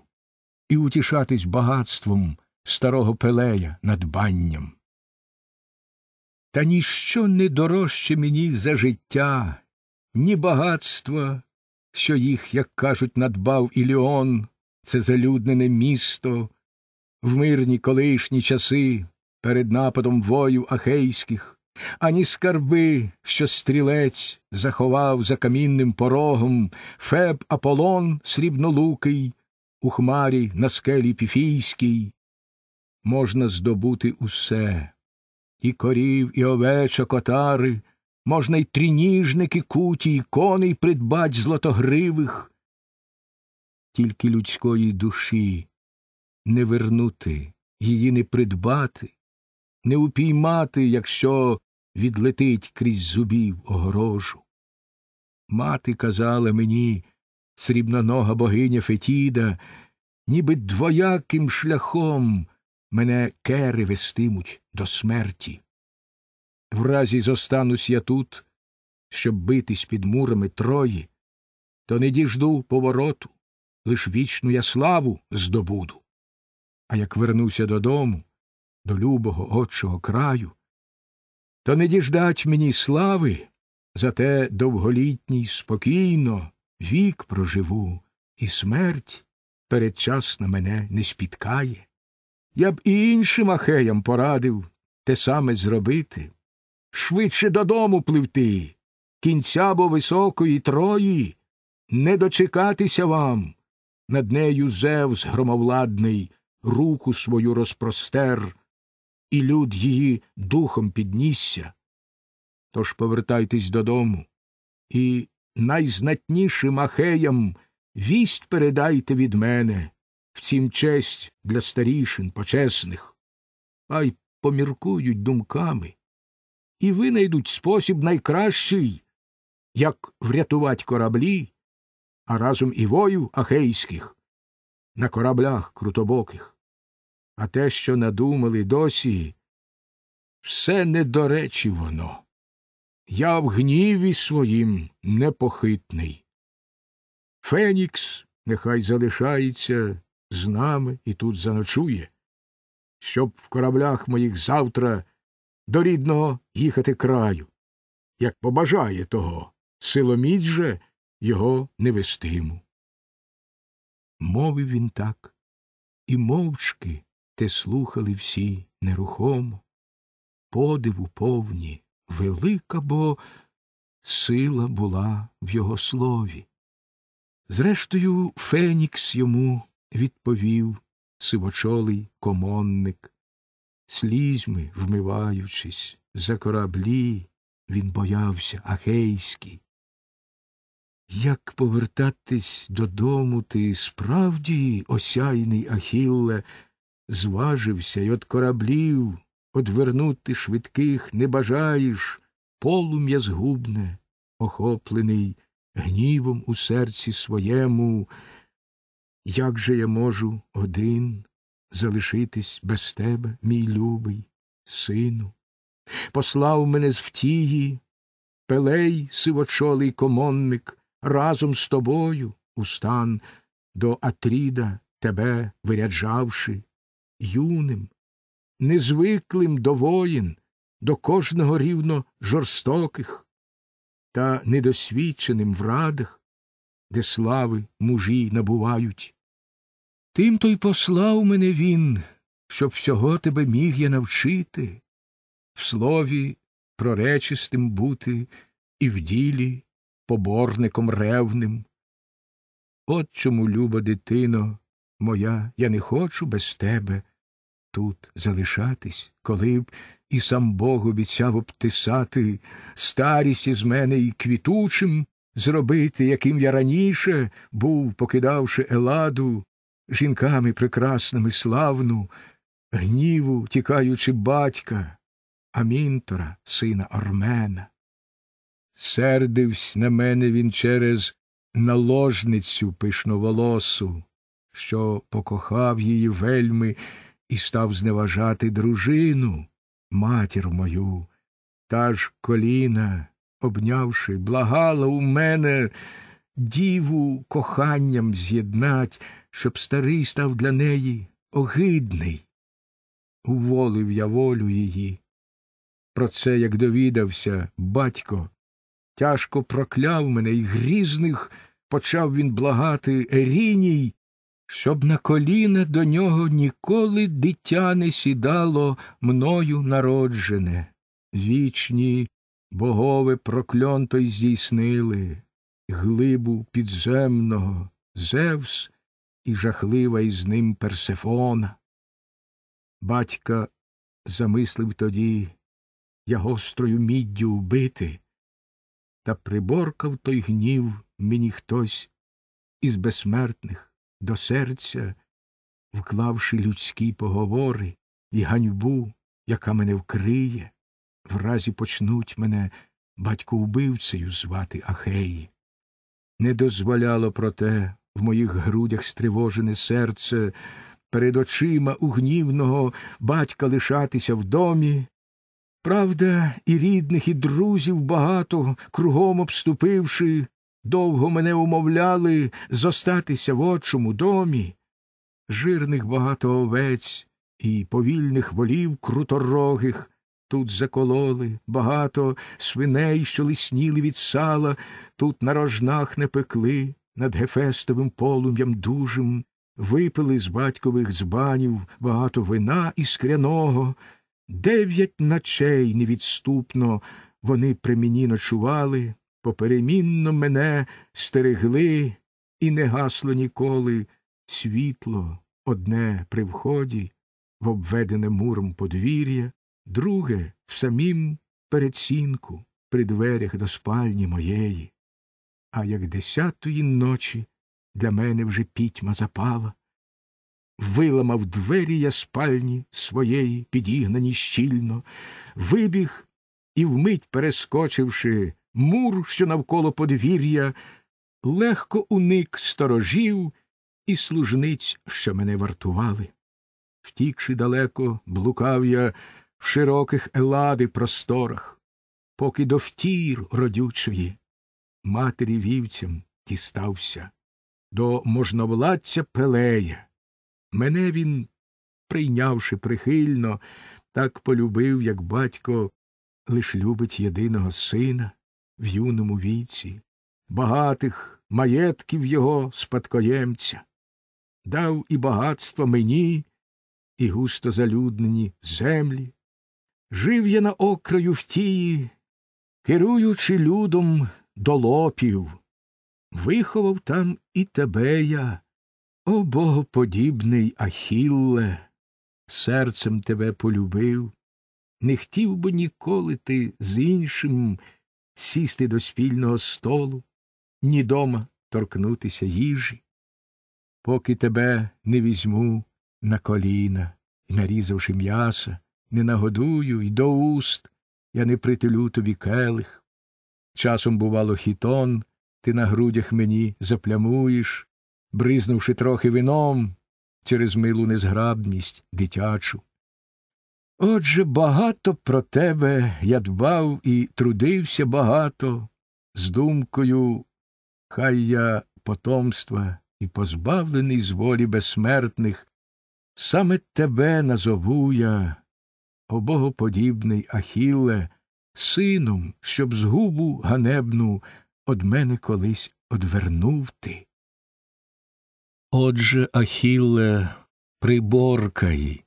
Speaker 1: і утішатись багатством старого Пелея надбанням. Та ніщо не дорожче мені за життя, ні багатства, що їх, як кажуть, надбав Іліон, це залюднене місто, в мирні колишні часи перед нападом воїв ахейських, ані скарби, що стрілець заховав за камінним порогом Феб Аполлон срібнолукий, у хмарі на скелі піфійській. Можна здобути усе і корів, і овечок, отари, можна й трініжники куті, і коней придбать злотогривих. Тільки людської душі не вернути, її не придбати, не упіймати, якщо відлетить крізь зубів огорожу. Мати казала мені, срібна нога богиня Фетіда, ніби двояким шляхом мене кери вестимуть до смерті. В разі зостанусь я тут, щоб битись під мурами Трої, то не діжду повороту, лиш вічну я славу здобуду. А як вернуся додому, до любого отчого краю, то не діждать мені слави, зате довголітній спокійно вік проживу, і смерть передчасно мене не спіткає. Я б і іншим ахеям порадив те саме зробити, швидше додому пливти, кінця бо високої трої, не дочекатися вам. Над нею Зевс громовладний руку свою розпростер, і люд її духом піднісся. Тож повертайтесь додому і найзнатнішим ахеям вість передайте від мене, в цім честь для старішин, почесних. Хай поміркують думками і винайдуть спосіб найкращий, як врятувати кораблі, а разом і вою ахейських на кораблях крутобоких а те, що надумали досі, все не до речі воно. Я в гніві своїм непохитний. Фенікс нехай залишається з нами і тут заночує, щоб в кораблях моїх завтра до рідного їхати краю, як побажає того, силоміць же його не вестиму. Мовив він так і мовчки те слухали всі нерухомо, подиву повні, велика, бо сила була в його слові. Зрештою, Фенікс йому відповів сивочолий комонник, слізьми вмиваючись, за кораблі він боявся ахейський. Як повертатись додому, ти справді осяйний Ахілле, зважився й от кораблів одвернути швидких не бажаєш, полум'я згубне, охоплений гнівом у серці своєму. Як же я можу один залишитись без тебе, мій любий, сину? Послав мене з втії, пелей, сивочолий комонник, разом з тобою у стан до Атріда тебе виряджавши, юним, незвиклим до воїн, до кожного рівно жорстоких, та недосвідченим в радах, де слави мужі набувають. Тим то й послав мене він, щоб всього тебе міг я навчити, в слові проречистим бути і в ділі поборником ревним. От чому, люба дитино, моя, я не хочу без тебе тут залишатись, коли б і сам Бог обіцяв обтисати старість із мене і квітучим зробити, яким я раніше був, покидавши еладу, жінками прекрасними славну, гніву тікаючи батька, Амінтора, сина Армена. Сердивсь на мене він через наложницю пишноволосу, що покохав її вельми і став зневажати дружину, матір мою. Та ж коліна, обнявши, благала у мене діву коханням з'єднать, щоб старий став для неї огидний. Уволив я волю її. Про це, як довідався, батько, тяжко прокляв мене, і грізних почав він благати Еріній щоб на коліна до нього ніколи дитя не сідало мною народжене. Вічні богове прокльонто й здійснили глибу підземного Зевс і жахлива із ним Персефона. Батька замислив тоді я гострою міддю вбити, та приборкав той гнів мені хтось із безсмертних до серця, вклавши людські поговори і ганьбу, яка мене вкриє, вразі почнуть мене батько-убивцею звати Ахеї. Не дозволяло проте в моїх грудях стривожене серце перед очима у гнівного батька лишатися в домі. Правда, і рідних, і друзів багато, кругом обступивши, Довго мене умовляли зостатися в отчому домі. Жирних багато овець і повільних волів круторогих тут закололи, багато свиней, що лисніли від сала, тут на рожнах не пекли, над гефестовим полум'ям дужим, випили з батькових збанів багато вина іскряного, Дев'ять ночей невідступно вони при мені ночували поперемінно мене стерегли, і не гасло ніколи світло одне при вході, в обведене муром подвір'я, друге в самім передсінку, при дверях до спальні моєї. А як десятої ночі для мене вже пітьма запала, виламав двері я спальні своєї, підігнані щільно, вибіг і, вмить перескочивши мур, що навколо подвір'я, легко уник сторожів і служниць, що мене вартували. Втікши далеко, блукав я в широких елади просторах, поки до втір родючої матері вівцям дістався, до можновладця Пелея. Мене він, прийнявши прихильно, так полюбив, як батько лиш любить єдиного сина в юному віці, багатих маєтків його спадкоємця, дав і багатство мені, і густо залюднені землі. Жив я на окраю в тії, керуючи людом до лопів, виховав там і тебе я, о богоподібний Ахілле, серцем тебе полюбив, не хотів би ніколи ти з іншим сісти до спільного столу, ні дома торкнутися їжі, поки тебе не візьму на коліна і, нарізавши м'яса, не нагодую й до уст, я не притилю тобі келих. Часом, бувало, хітон, ти на грудях мені заплямуєш, бризнувши трохи вином через милу незграбність дитячу. Отже, багато про тебе я дбав і трудився багато, з думкою, хай я потомства і позбавлений з волі безсмертних, саме тебе назову я, о богоподібний Ахілле, сином, щоб згубу ганебну од мене колись одвернув ти. Отже, Ахілле, приборкай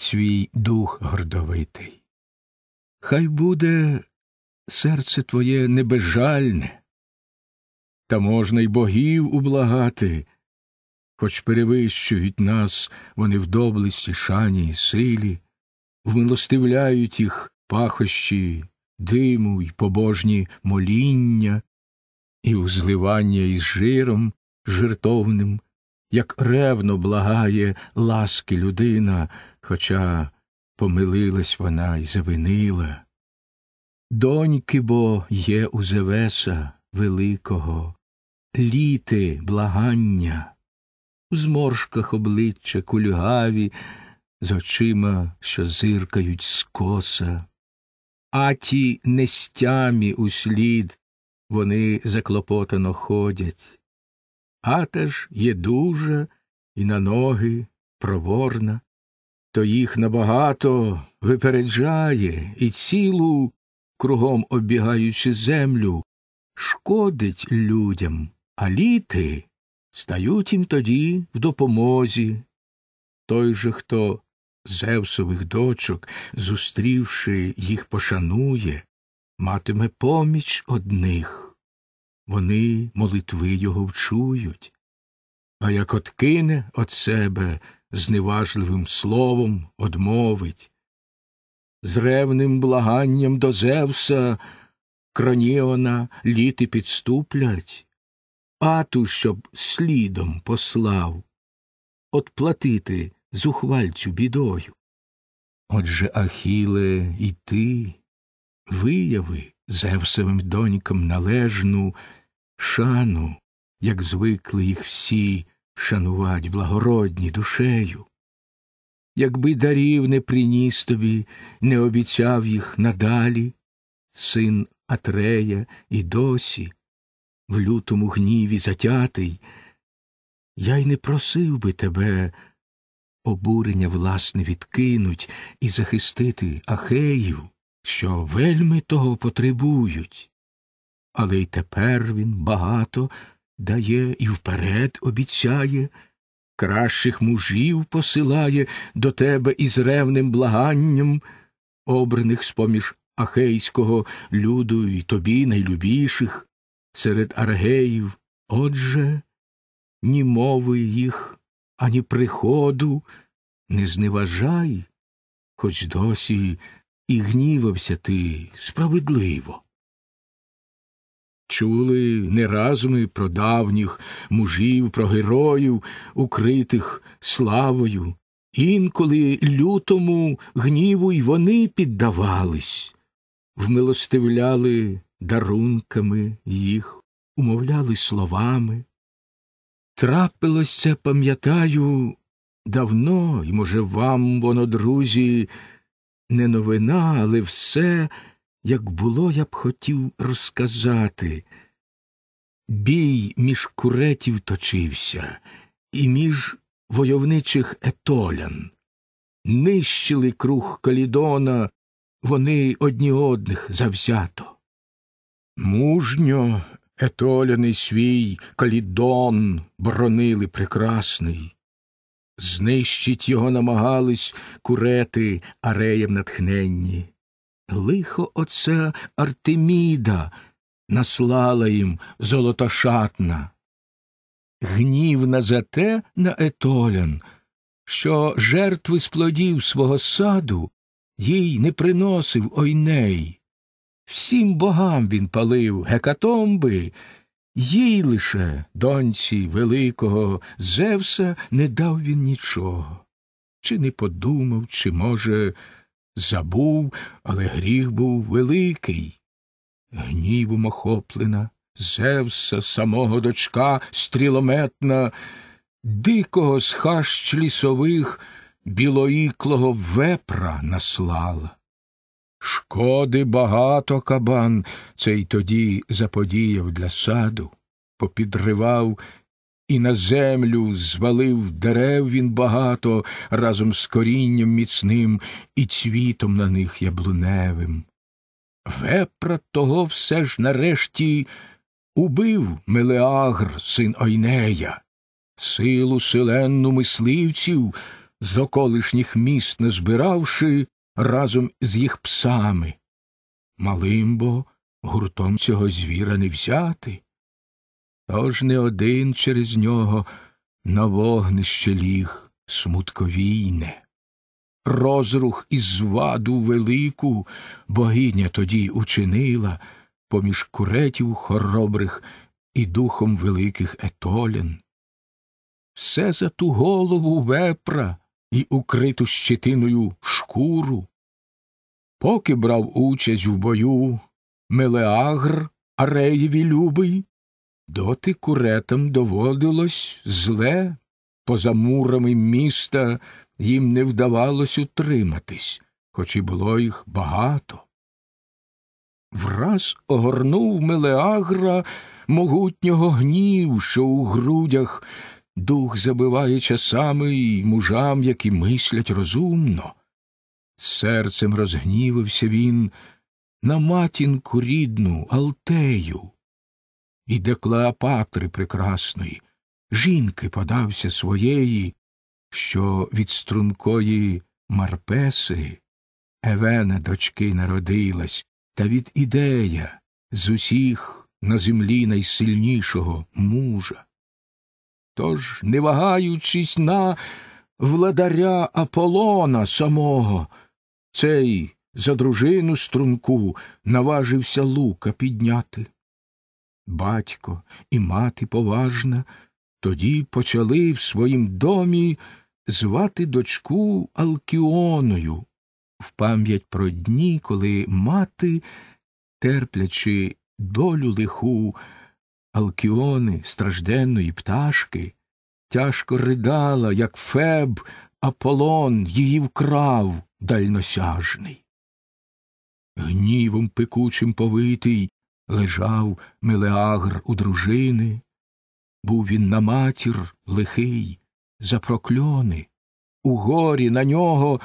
Speaker 1: свій дух гордовитий. Хай буде серце твоє небежальне, та можна й богів ублагати, хоч перевищують нас вони в доблесті, шані і силі, вмилостивляють їх пахощі, диму й побожні моління, і узливання із жиром жертовним як ревно благає ласки людина, хоча помилилась вона і завинила. Доньки бо є у Зевеса великого, літи благання, в зморшках обличчя кульгаві, з очима, що зиркають скоса, а ті нестямі услід вони заклопотано ходять ж є дужа і на ноги проворна, то їх набагато випереджає і цілу, кругом оббігаючи землю, шкодить людям, а літи стають їм тоді в допомозі. Той же, хто Зевсових дочок, зустрівши їх, пошанує, матиме поміч одних вони молитви його вчують. А як откине от себе зневажливим словом, одмовить. З ревним благанням до Зевса Краніона літи підступлять, ату, щоб слідом послав, отплатити зухвальцю бідою. Отже, Ахіле, і ти вияви Зевсовим донькам належну шану, як звикли їх всі шанувати благородні душею. Якби дарів не приніс тобі, не обіцяв їх надалі, син Атрея і досі, в лютому гніві затятий, я й не просив би тебе обурення власне відкинуть і захистити Ахеїв, що вельми того потребують але й тепер він багато дає і вперед обіцяє, кращих мужів посилає до тебе із ревним благанням, обраних з поміж ахейського люду і тобі найлюбіших, серед аргеїв, отже, ні мови їх, ані приходу не зневажай, хоч досі і гнівався ти справедливо. Чули не раз ми про давніх мужів, про героїв, укритих славою. Інколи лютому гніву й вони піддавались, вмилостивляли дарунками їх, умовляли словами. Трапилось це, пам'ятаю, давно, і, може, вам, воно, друзі, не новина, але все як було, я б хотів розказати. Бій між куретів точився, і між войовничих етолян. Нищили круг Калідона, вони одні одних завзято. Мужньо етоляний свій Калідон боронили прекрасний. Знищить його намагались курети ареєм натхненні. Лихо оце Артеміда наслала їм золотошатна, гнівна за те на етолян, що жертви з плодів свого саду їй не приносив ойней. Всім богам він палив гекатомби, їй лише, доньці великого Зевса, не дав він нічого. Чи не подумав, чи, може, забув, але гріх був великий. Гнівом охоплена, Зевса, самого дочка, стрілометна, дикого з хащ лісових білоіклого вепра наслала. Шкоди багато кабан цей тоді заподіяв для саду, попідривав і на землю звалив дерев він багато разом з корінням міцним і цвітом на них яблуневим. Вепра того все ж нарешті убив Мелеагр, син Ойнея, силу селенну мисливців, з околишніх міст назбиравши разом з їх псами. Малим бо гуртом цього звіра не взяти. Тож не один через нього на вогнище ліг смутковійне. Розрух і зваду велику богиня тоді учинила поміж куретів хоробрих і духом великих етолін. Все за ту голову вепра і укриту щитиною шкуру. Поки брав участь в бою Мелеагр Ареєві любий, Доти куретам доводилось зле, поза мурами міста їм не вдавалось утриматись, хоч і було їх багато. Враз огорнув Мелеагра могутнього гнів, що у грудях дух забиває часами й мужам, які мислять розумно. Серцем розгнівився він на матінку рідну Алтею і до Клеопатри прекрасної, жінки подався своєї, що від стрункої Марпеси Евена дочки народилась, та від ідея з усіх на землі найсильнішого мужа. Тож, не вагаючись на владаря Аполлона самого, цей за дружину струнку наважився лука підняти батько і мати поважна, тоді почали в своїм домі звати дочку Алкіоною в пам'ять про дні, коли мати, терплячи долю лиху Алкіони, стражденної пташки, тяжко ридала, як Феб Аполлон її вкрав дальносяжний. Гнівом пекучим повитий лежав мелеагр у дружини, був він на матір лихий, за прокльони, у горі на нього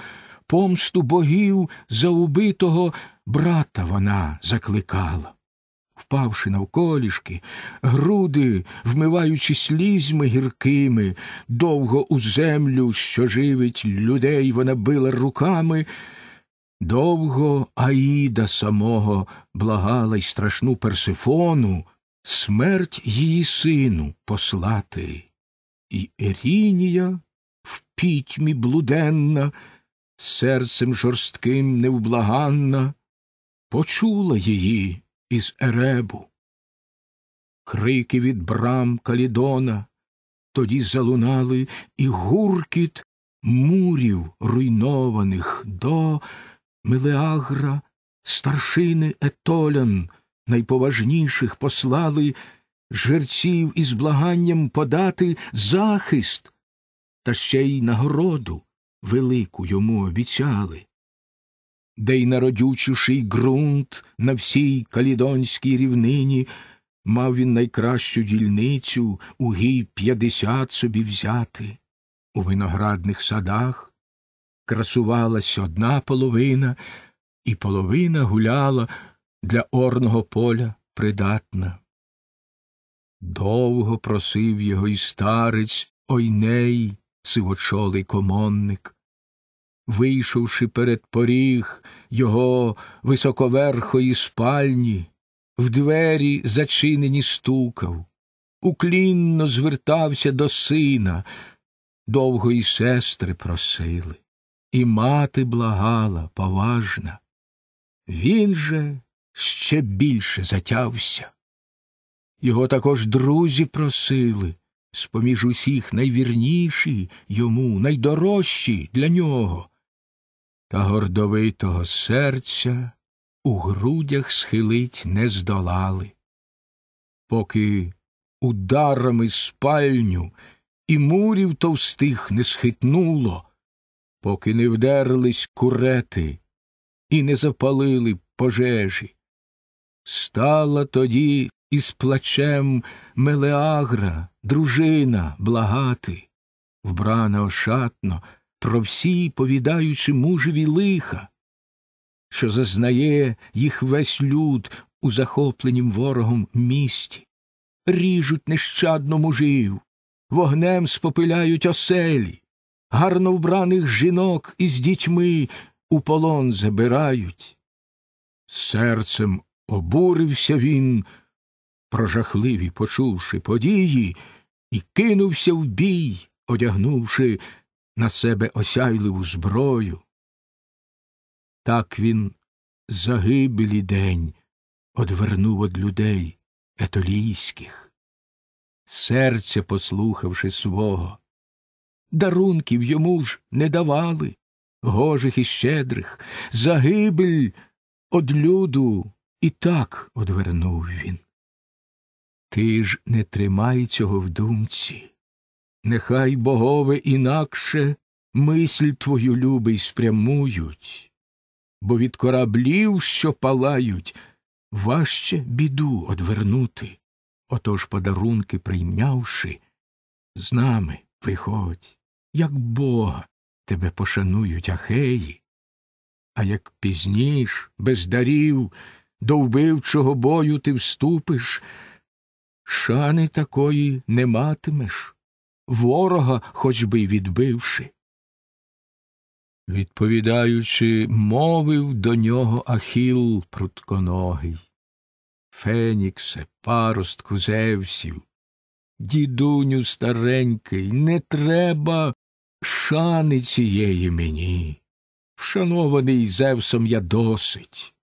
Speaker 1: помсту богів за убитого брата вона закликала. Впавши навколішки, груди, вмиваючи слізьми гіркими, довго у землю, що живить людей, вона била руками. Довго Аїда самого благала й страшну Персифону смерть її сину послати, і Ерінія в пітьмі блуденна, серцем жорстким невблаганна, почула її із Еребу. Крики від брам Калідона тоді залунали і гуркіт мурів руйнованих до. Мелеагра, старшини етолян, найповажніших послали жерців із благанням подати захист, та ще й нагороду велику йому обіцяли. Де й народючіший ґрунт на всій калідонській рівнині мав він найкращу дільницю у гій п'ятдесят собі взяти, у виноградних садах красувалась одна половина, і половина гуляла для орного поля придатна. Довго просив його і старець ойней, сивочолий комонник. Вийшовши перед поріг його високоверхої спальні, в двері зачинені стукав, уклінно звертався до сина, довго і сестри просили і мати благала поважна. Він же ще більше затявся. Його також друзі просили, споміж усіх найвірніші йому, найдорожчі для нього. Та гордовитого серця у грудях схилить не здолали. Поки ударами спальню і мурів товстих не схитнуло поки не вдерлись курети і не запалили пожежі. Стала тоді із плачем Мелеагра, дружина, благати, вбрана ошатно, про всі повідаючи мужеві лиха, що зазнає їх весь люд у захопленім ворогом місті, ріжуть нещадно мужів, вогнем спопиляють оселі гарно вбраних жінок із дітьми у полон забирають. Серцем обурився він, прожахливі, почувши події, і кинувся в бій, одягнувши на себе осяйливу зброю. Так він загибелі день одвернув од людей етолійських. Серце, послухавши свого, дарунків йому ж не давали, гожих і щедрих, загибель од люду і так одвернув він. Ти ж не тримай цього в думці. Нехай богове інакше мисль твою любий спрямують, бо від кораблів, що палають, важче біду одвернути. Отож, подарунки прийнявши, з нами виходь як Бога, тебе пошанують ахеї. А як пізніш, без дарів, до вбивчого бою ти вступиш, шани такої не матимеш, ворога хоч би й відбивши. Відповідаючи, мовив до нього Ахіл прутконогий. Феніксе, паростку зевсів, дідуню старенький, не треба шани цієї мені. Вшанований Зевсом я досить.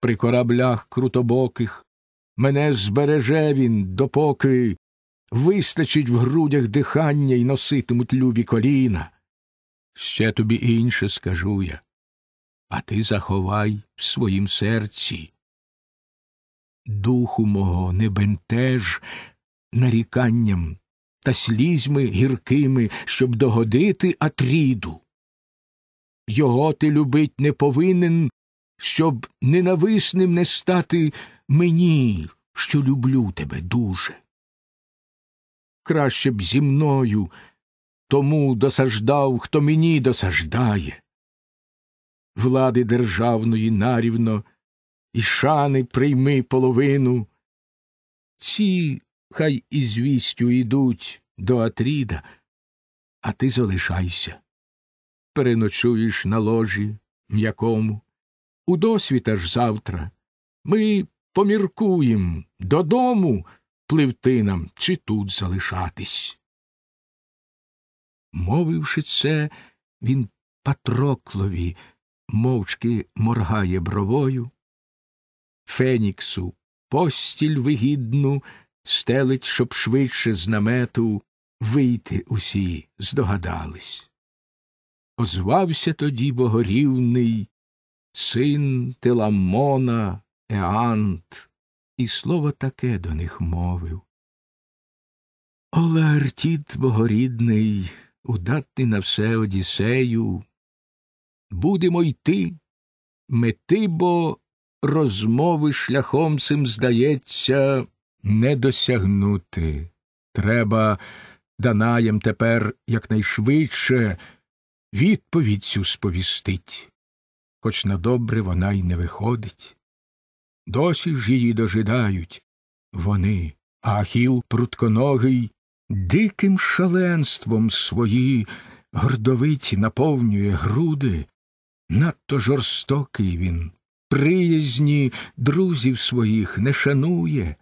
Speaker 1: При кораблях крутобоких мене збереже він, допоки вистачить в грудях дихання і носитимуть любі коліна. Ще тобі інше скажу я, а ти заховай в своїм серці. Духу мого не бентеж наріканням та слізьми гіркими, щоб догодити Атріду. Його ти любить не повинен, щоб ненависним не стати мені, що люблю тебе дуже. Краще б зі мною тому досаждав, хто мені досаждає. Влади державної нарівно, і шани прийми половину. Ці хай із вістю йдуть до Атріда, а ти залишайся. Переночуєш на ложі м'якому. У досвіта ж завтра. Ми поміркуєм додому пливти нам чи тут залишатись. Мовивши це, він патроклові мовчки моргає бровою. Феніксу постіль вигідну стелить, щоб швидше з намету вийти усі здогадались. Озвався тоді богорівний син Теламона Еант, і слово таке до них мовив. Олеартіт богорідний, удатний на все Одіссею, будемо йти, мети бо розмови шляхом цим здається, не досягнути. Треба Данаєм тепер якнайшвидше відповідь цю сповістить, хоч на добре вона й не виходить. Досі ж її дожидають вони, а Ахіл прутконогий диким шаленством свої гордовиті наповнює груди. Надто жорстокий він, приязні друзів своїх не шанує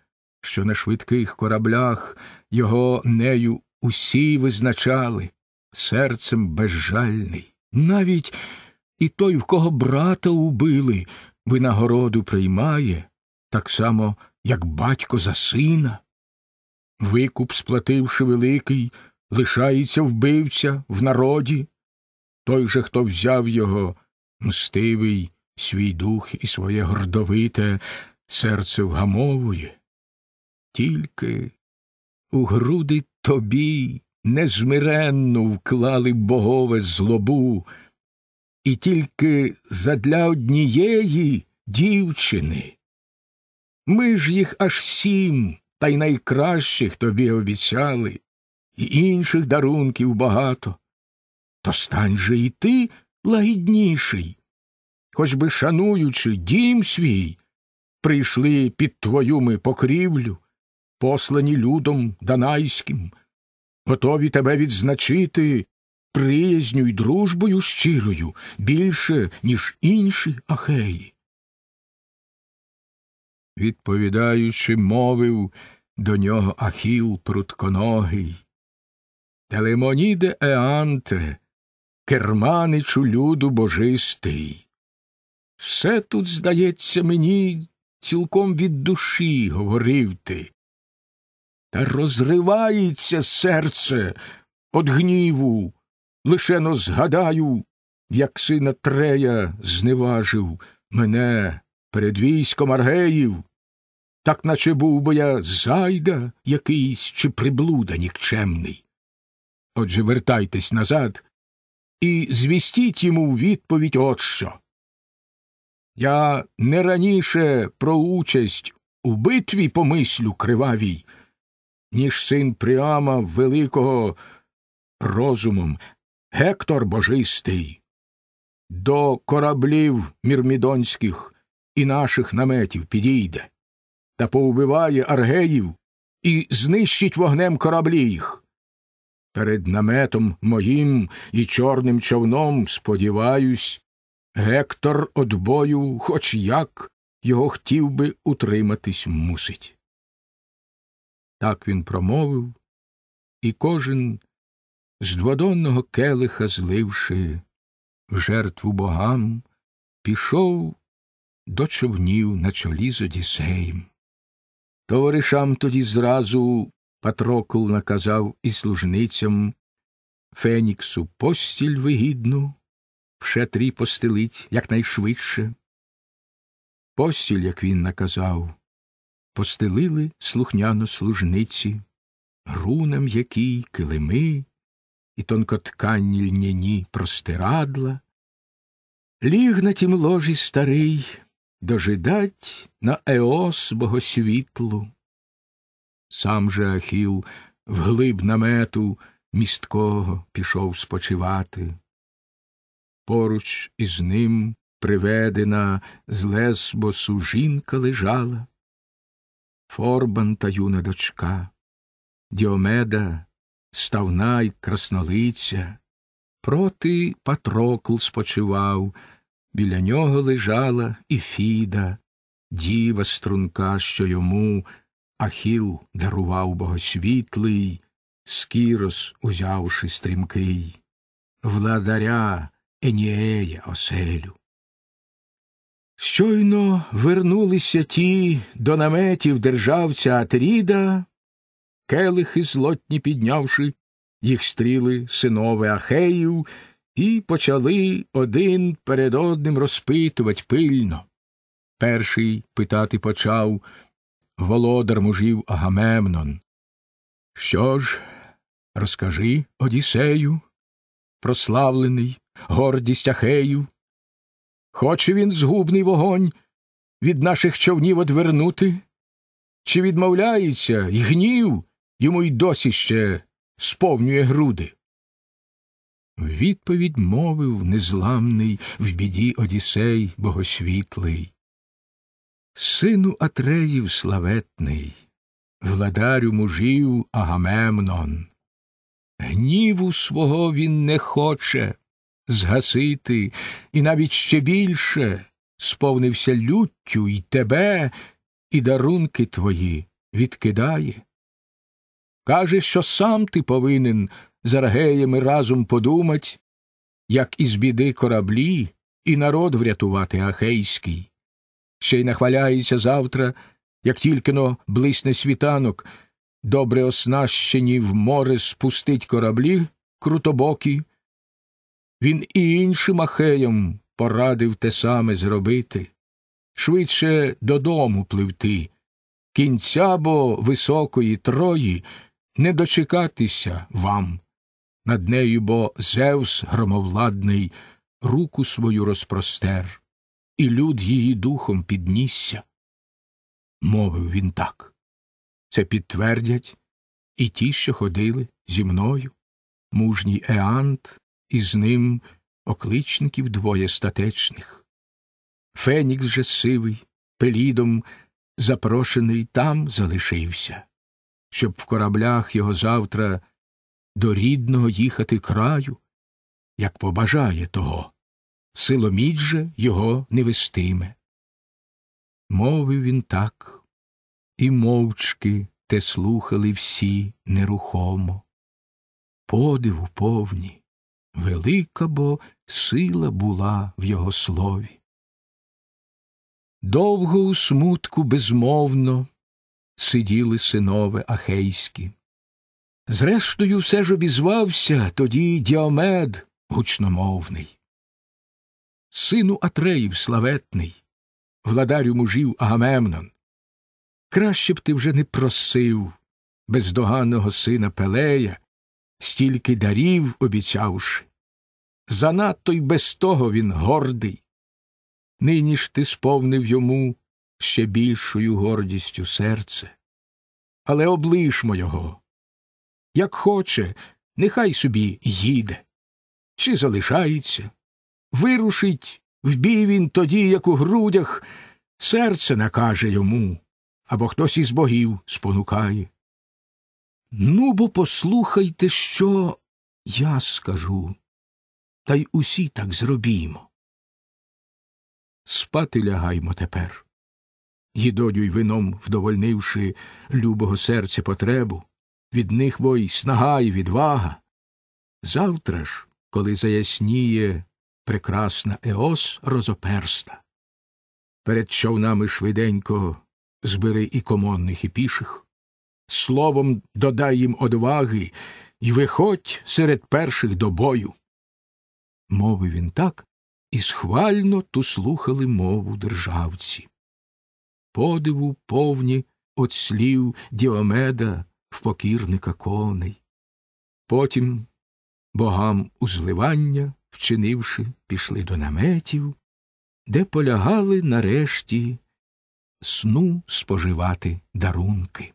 Speaker 1: що на швидких кораблях його нею усі визначали, серцем безжальний. Навіть і той, в кого брата убили, винагороду приймає, так само, як батько за сина. Викуп, сплативши великий, лишається вбивця в народі. Той же, хто взяв його, мстивий, свій дух і своє гордовите серце вгамовує тільки у груди тобі незмиренну вклали богове злобу, і тільки задля однієї дівчини. Ми ж їх аж сім, та й найкращих тобі обіцяли, і інших дарунків багато. То стань же і ти лагідніший, хоч би, шануючи дім свій, прийшли під твою ми покрівлю послані людом данайським, готові тебе відзначити приязню й дружбою щирою більше, ніж інші ахеї. Відповідаючи, мовив до нього Ахіл прутконогий. Телемоніде Еанте, керманичу люду божистий. Все тут, здається, мені цілком від душі говорив ти, та розривається серце од гніву, лише но згадаю, як сина Трея зневажив мене перед військом аргеїв, так наче був би я зайда якийсь чи приблуда нікчемний. Отже, вертайтесь назад і звістіть йому відповідь от що. Я не раніше про участь у битві помислю кривавій ніж син Пріама великого розумом, Гектор божистий. До кораблів мірмідонських і наших наметів підійде, та поубиває аргеїв і знищить вогнем кораблі їх. Перед наметом моїм і чорним човном, сподіваюсь, Гектор од бою, хоч як, його хотів би утриматись мусить. Так він промовив, і кожен, з дводонного келиха зливши в жертву богам, пішов до човнів на чолі з Одіссеєм. Товаришам тоді зразу Патрокул наказав і служницям Феніксу постіль вигідну, в шатрі постелить якнайшвидше. Постіль, як він наказав, постелили слухняно служниці, рунам якій килими і тонкотканні льняні простирадла, ліг на тім ложі старий дожидать на еос богосвітлу. Сам же Ахіл вглиб намету місткого пішов спочивати. Поруч із ним приведена з лесбосу жінка лежала, Форбан та юна дочка, Діомеда, ставна й краснолиця, проти Патрокл спочивав, біля нього лежала Іфіда, діва струнка, що йому Ахіл дарував богосвітлий, скірос узявши стрімкий, владаря Енієя оселю. Щойно вернулися ті до наметів державця Атріда, келихи злотні піднявши, їх стріли синове Ахеїв, і почали один перед одним розпитувати пильно. Перший питати почав володар мужів Агамемнон. Що ж, розкажи Одіссею, прославлений, гордість Ахеїв, Хоче він згубний вогонь від наших човнів одвернути? Чи відмовляється і гнів йому й досі ще сповнює груди? Відповідь мовив незламний в біді одісей богосвітлий. Сину Атреїв славетний, владарю мужів Агамемнон. Гніву свого він не хоче, згасити, і навіть ще більше сповнився люттю і тебе, і дарунки твої відкидає. Каже, що сам ти повинен з аргеями разом подумать, як із біди кораблі і народ врятувати ахейський. Ще й нахваляється завтра, як тільки но блисне світанок, добре оснащені в море спустить кораблі крутобокі, він і іншим ахеям порадив те саме зробити, швидше додому пливти, кінця бо високої трої не дочекатися вам. Над нею бо Зевс громовладний руку свою розпростер, і люд її духом піднісся. Мовив він так. Це підтвердять і ті, що ходили зі мною, мужній Еант із ним окличників двоє статечних. Фенікс же сивий, пелідом, запрошений там залишився, щоб в кораблях його завтра до рідного їхати краю, як побажає того, силоміч же його не вестиме. Мовив він так, і мовчки те слухали всі нерухомо, подиву повні велика бо сила була в його слові. Довго у смутку безмовно сиділи синове ахейські. Зрештою, все ж обізвався тоді діомед гучномовний. Сину Атреїв славетний, владарю мужів Агамемнон. Краще б ти вже не просив бездоганного сина Пелея, стільки дарів обіцявши. Занадто й без того він гордий. Нині ж ти сповнив йому ще більшою гордістю серце. Але облишмо його. Як хоче, нехай собі їде. Чи залишається? Вирушить в він тоді, як у грудях, серце накаже йому, або хтось із богів спонукає. Ну, бо послухайте, що я скажу, та й усі так зробімо. Спати лягаймо тепер. Їдолю й вином вдовольнивши любого серця потребу, від них бо й снага і відвага. Завтра ж, коли заясніє прекрасна Еос розоперста, перед човнами швиденько збери і комонних, і піших словом додай їм одваги і виходь серед перших до бою. Мовив він так і схвально ту слухали мову державці. Подиву повні от слів Діомеда в покірника коней. Потім богам узливання, вчинивши, пішли до наметів, де полягали нарешті сну споживати дарунки.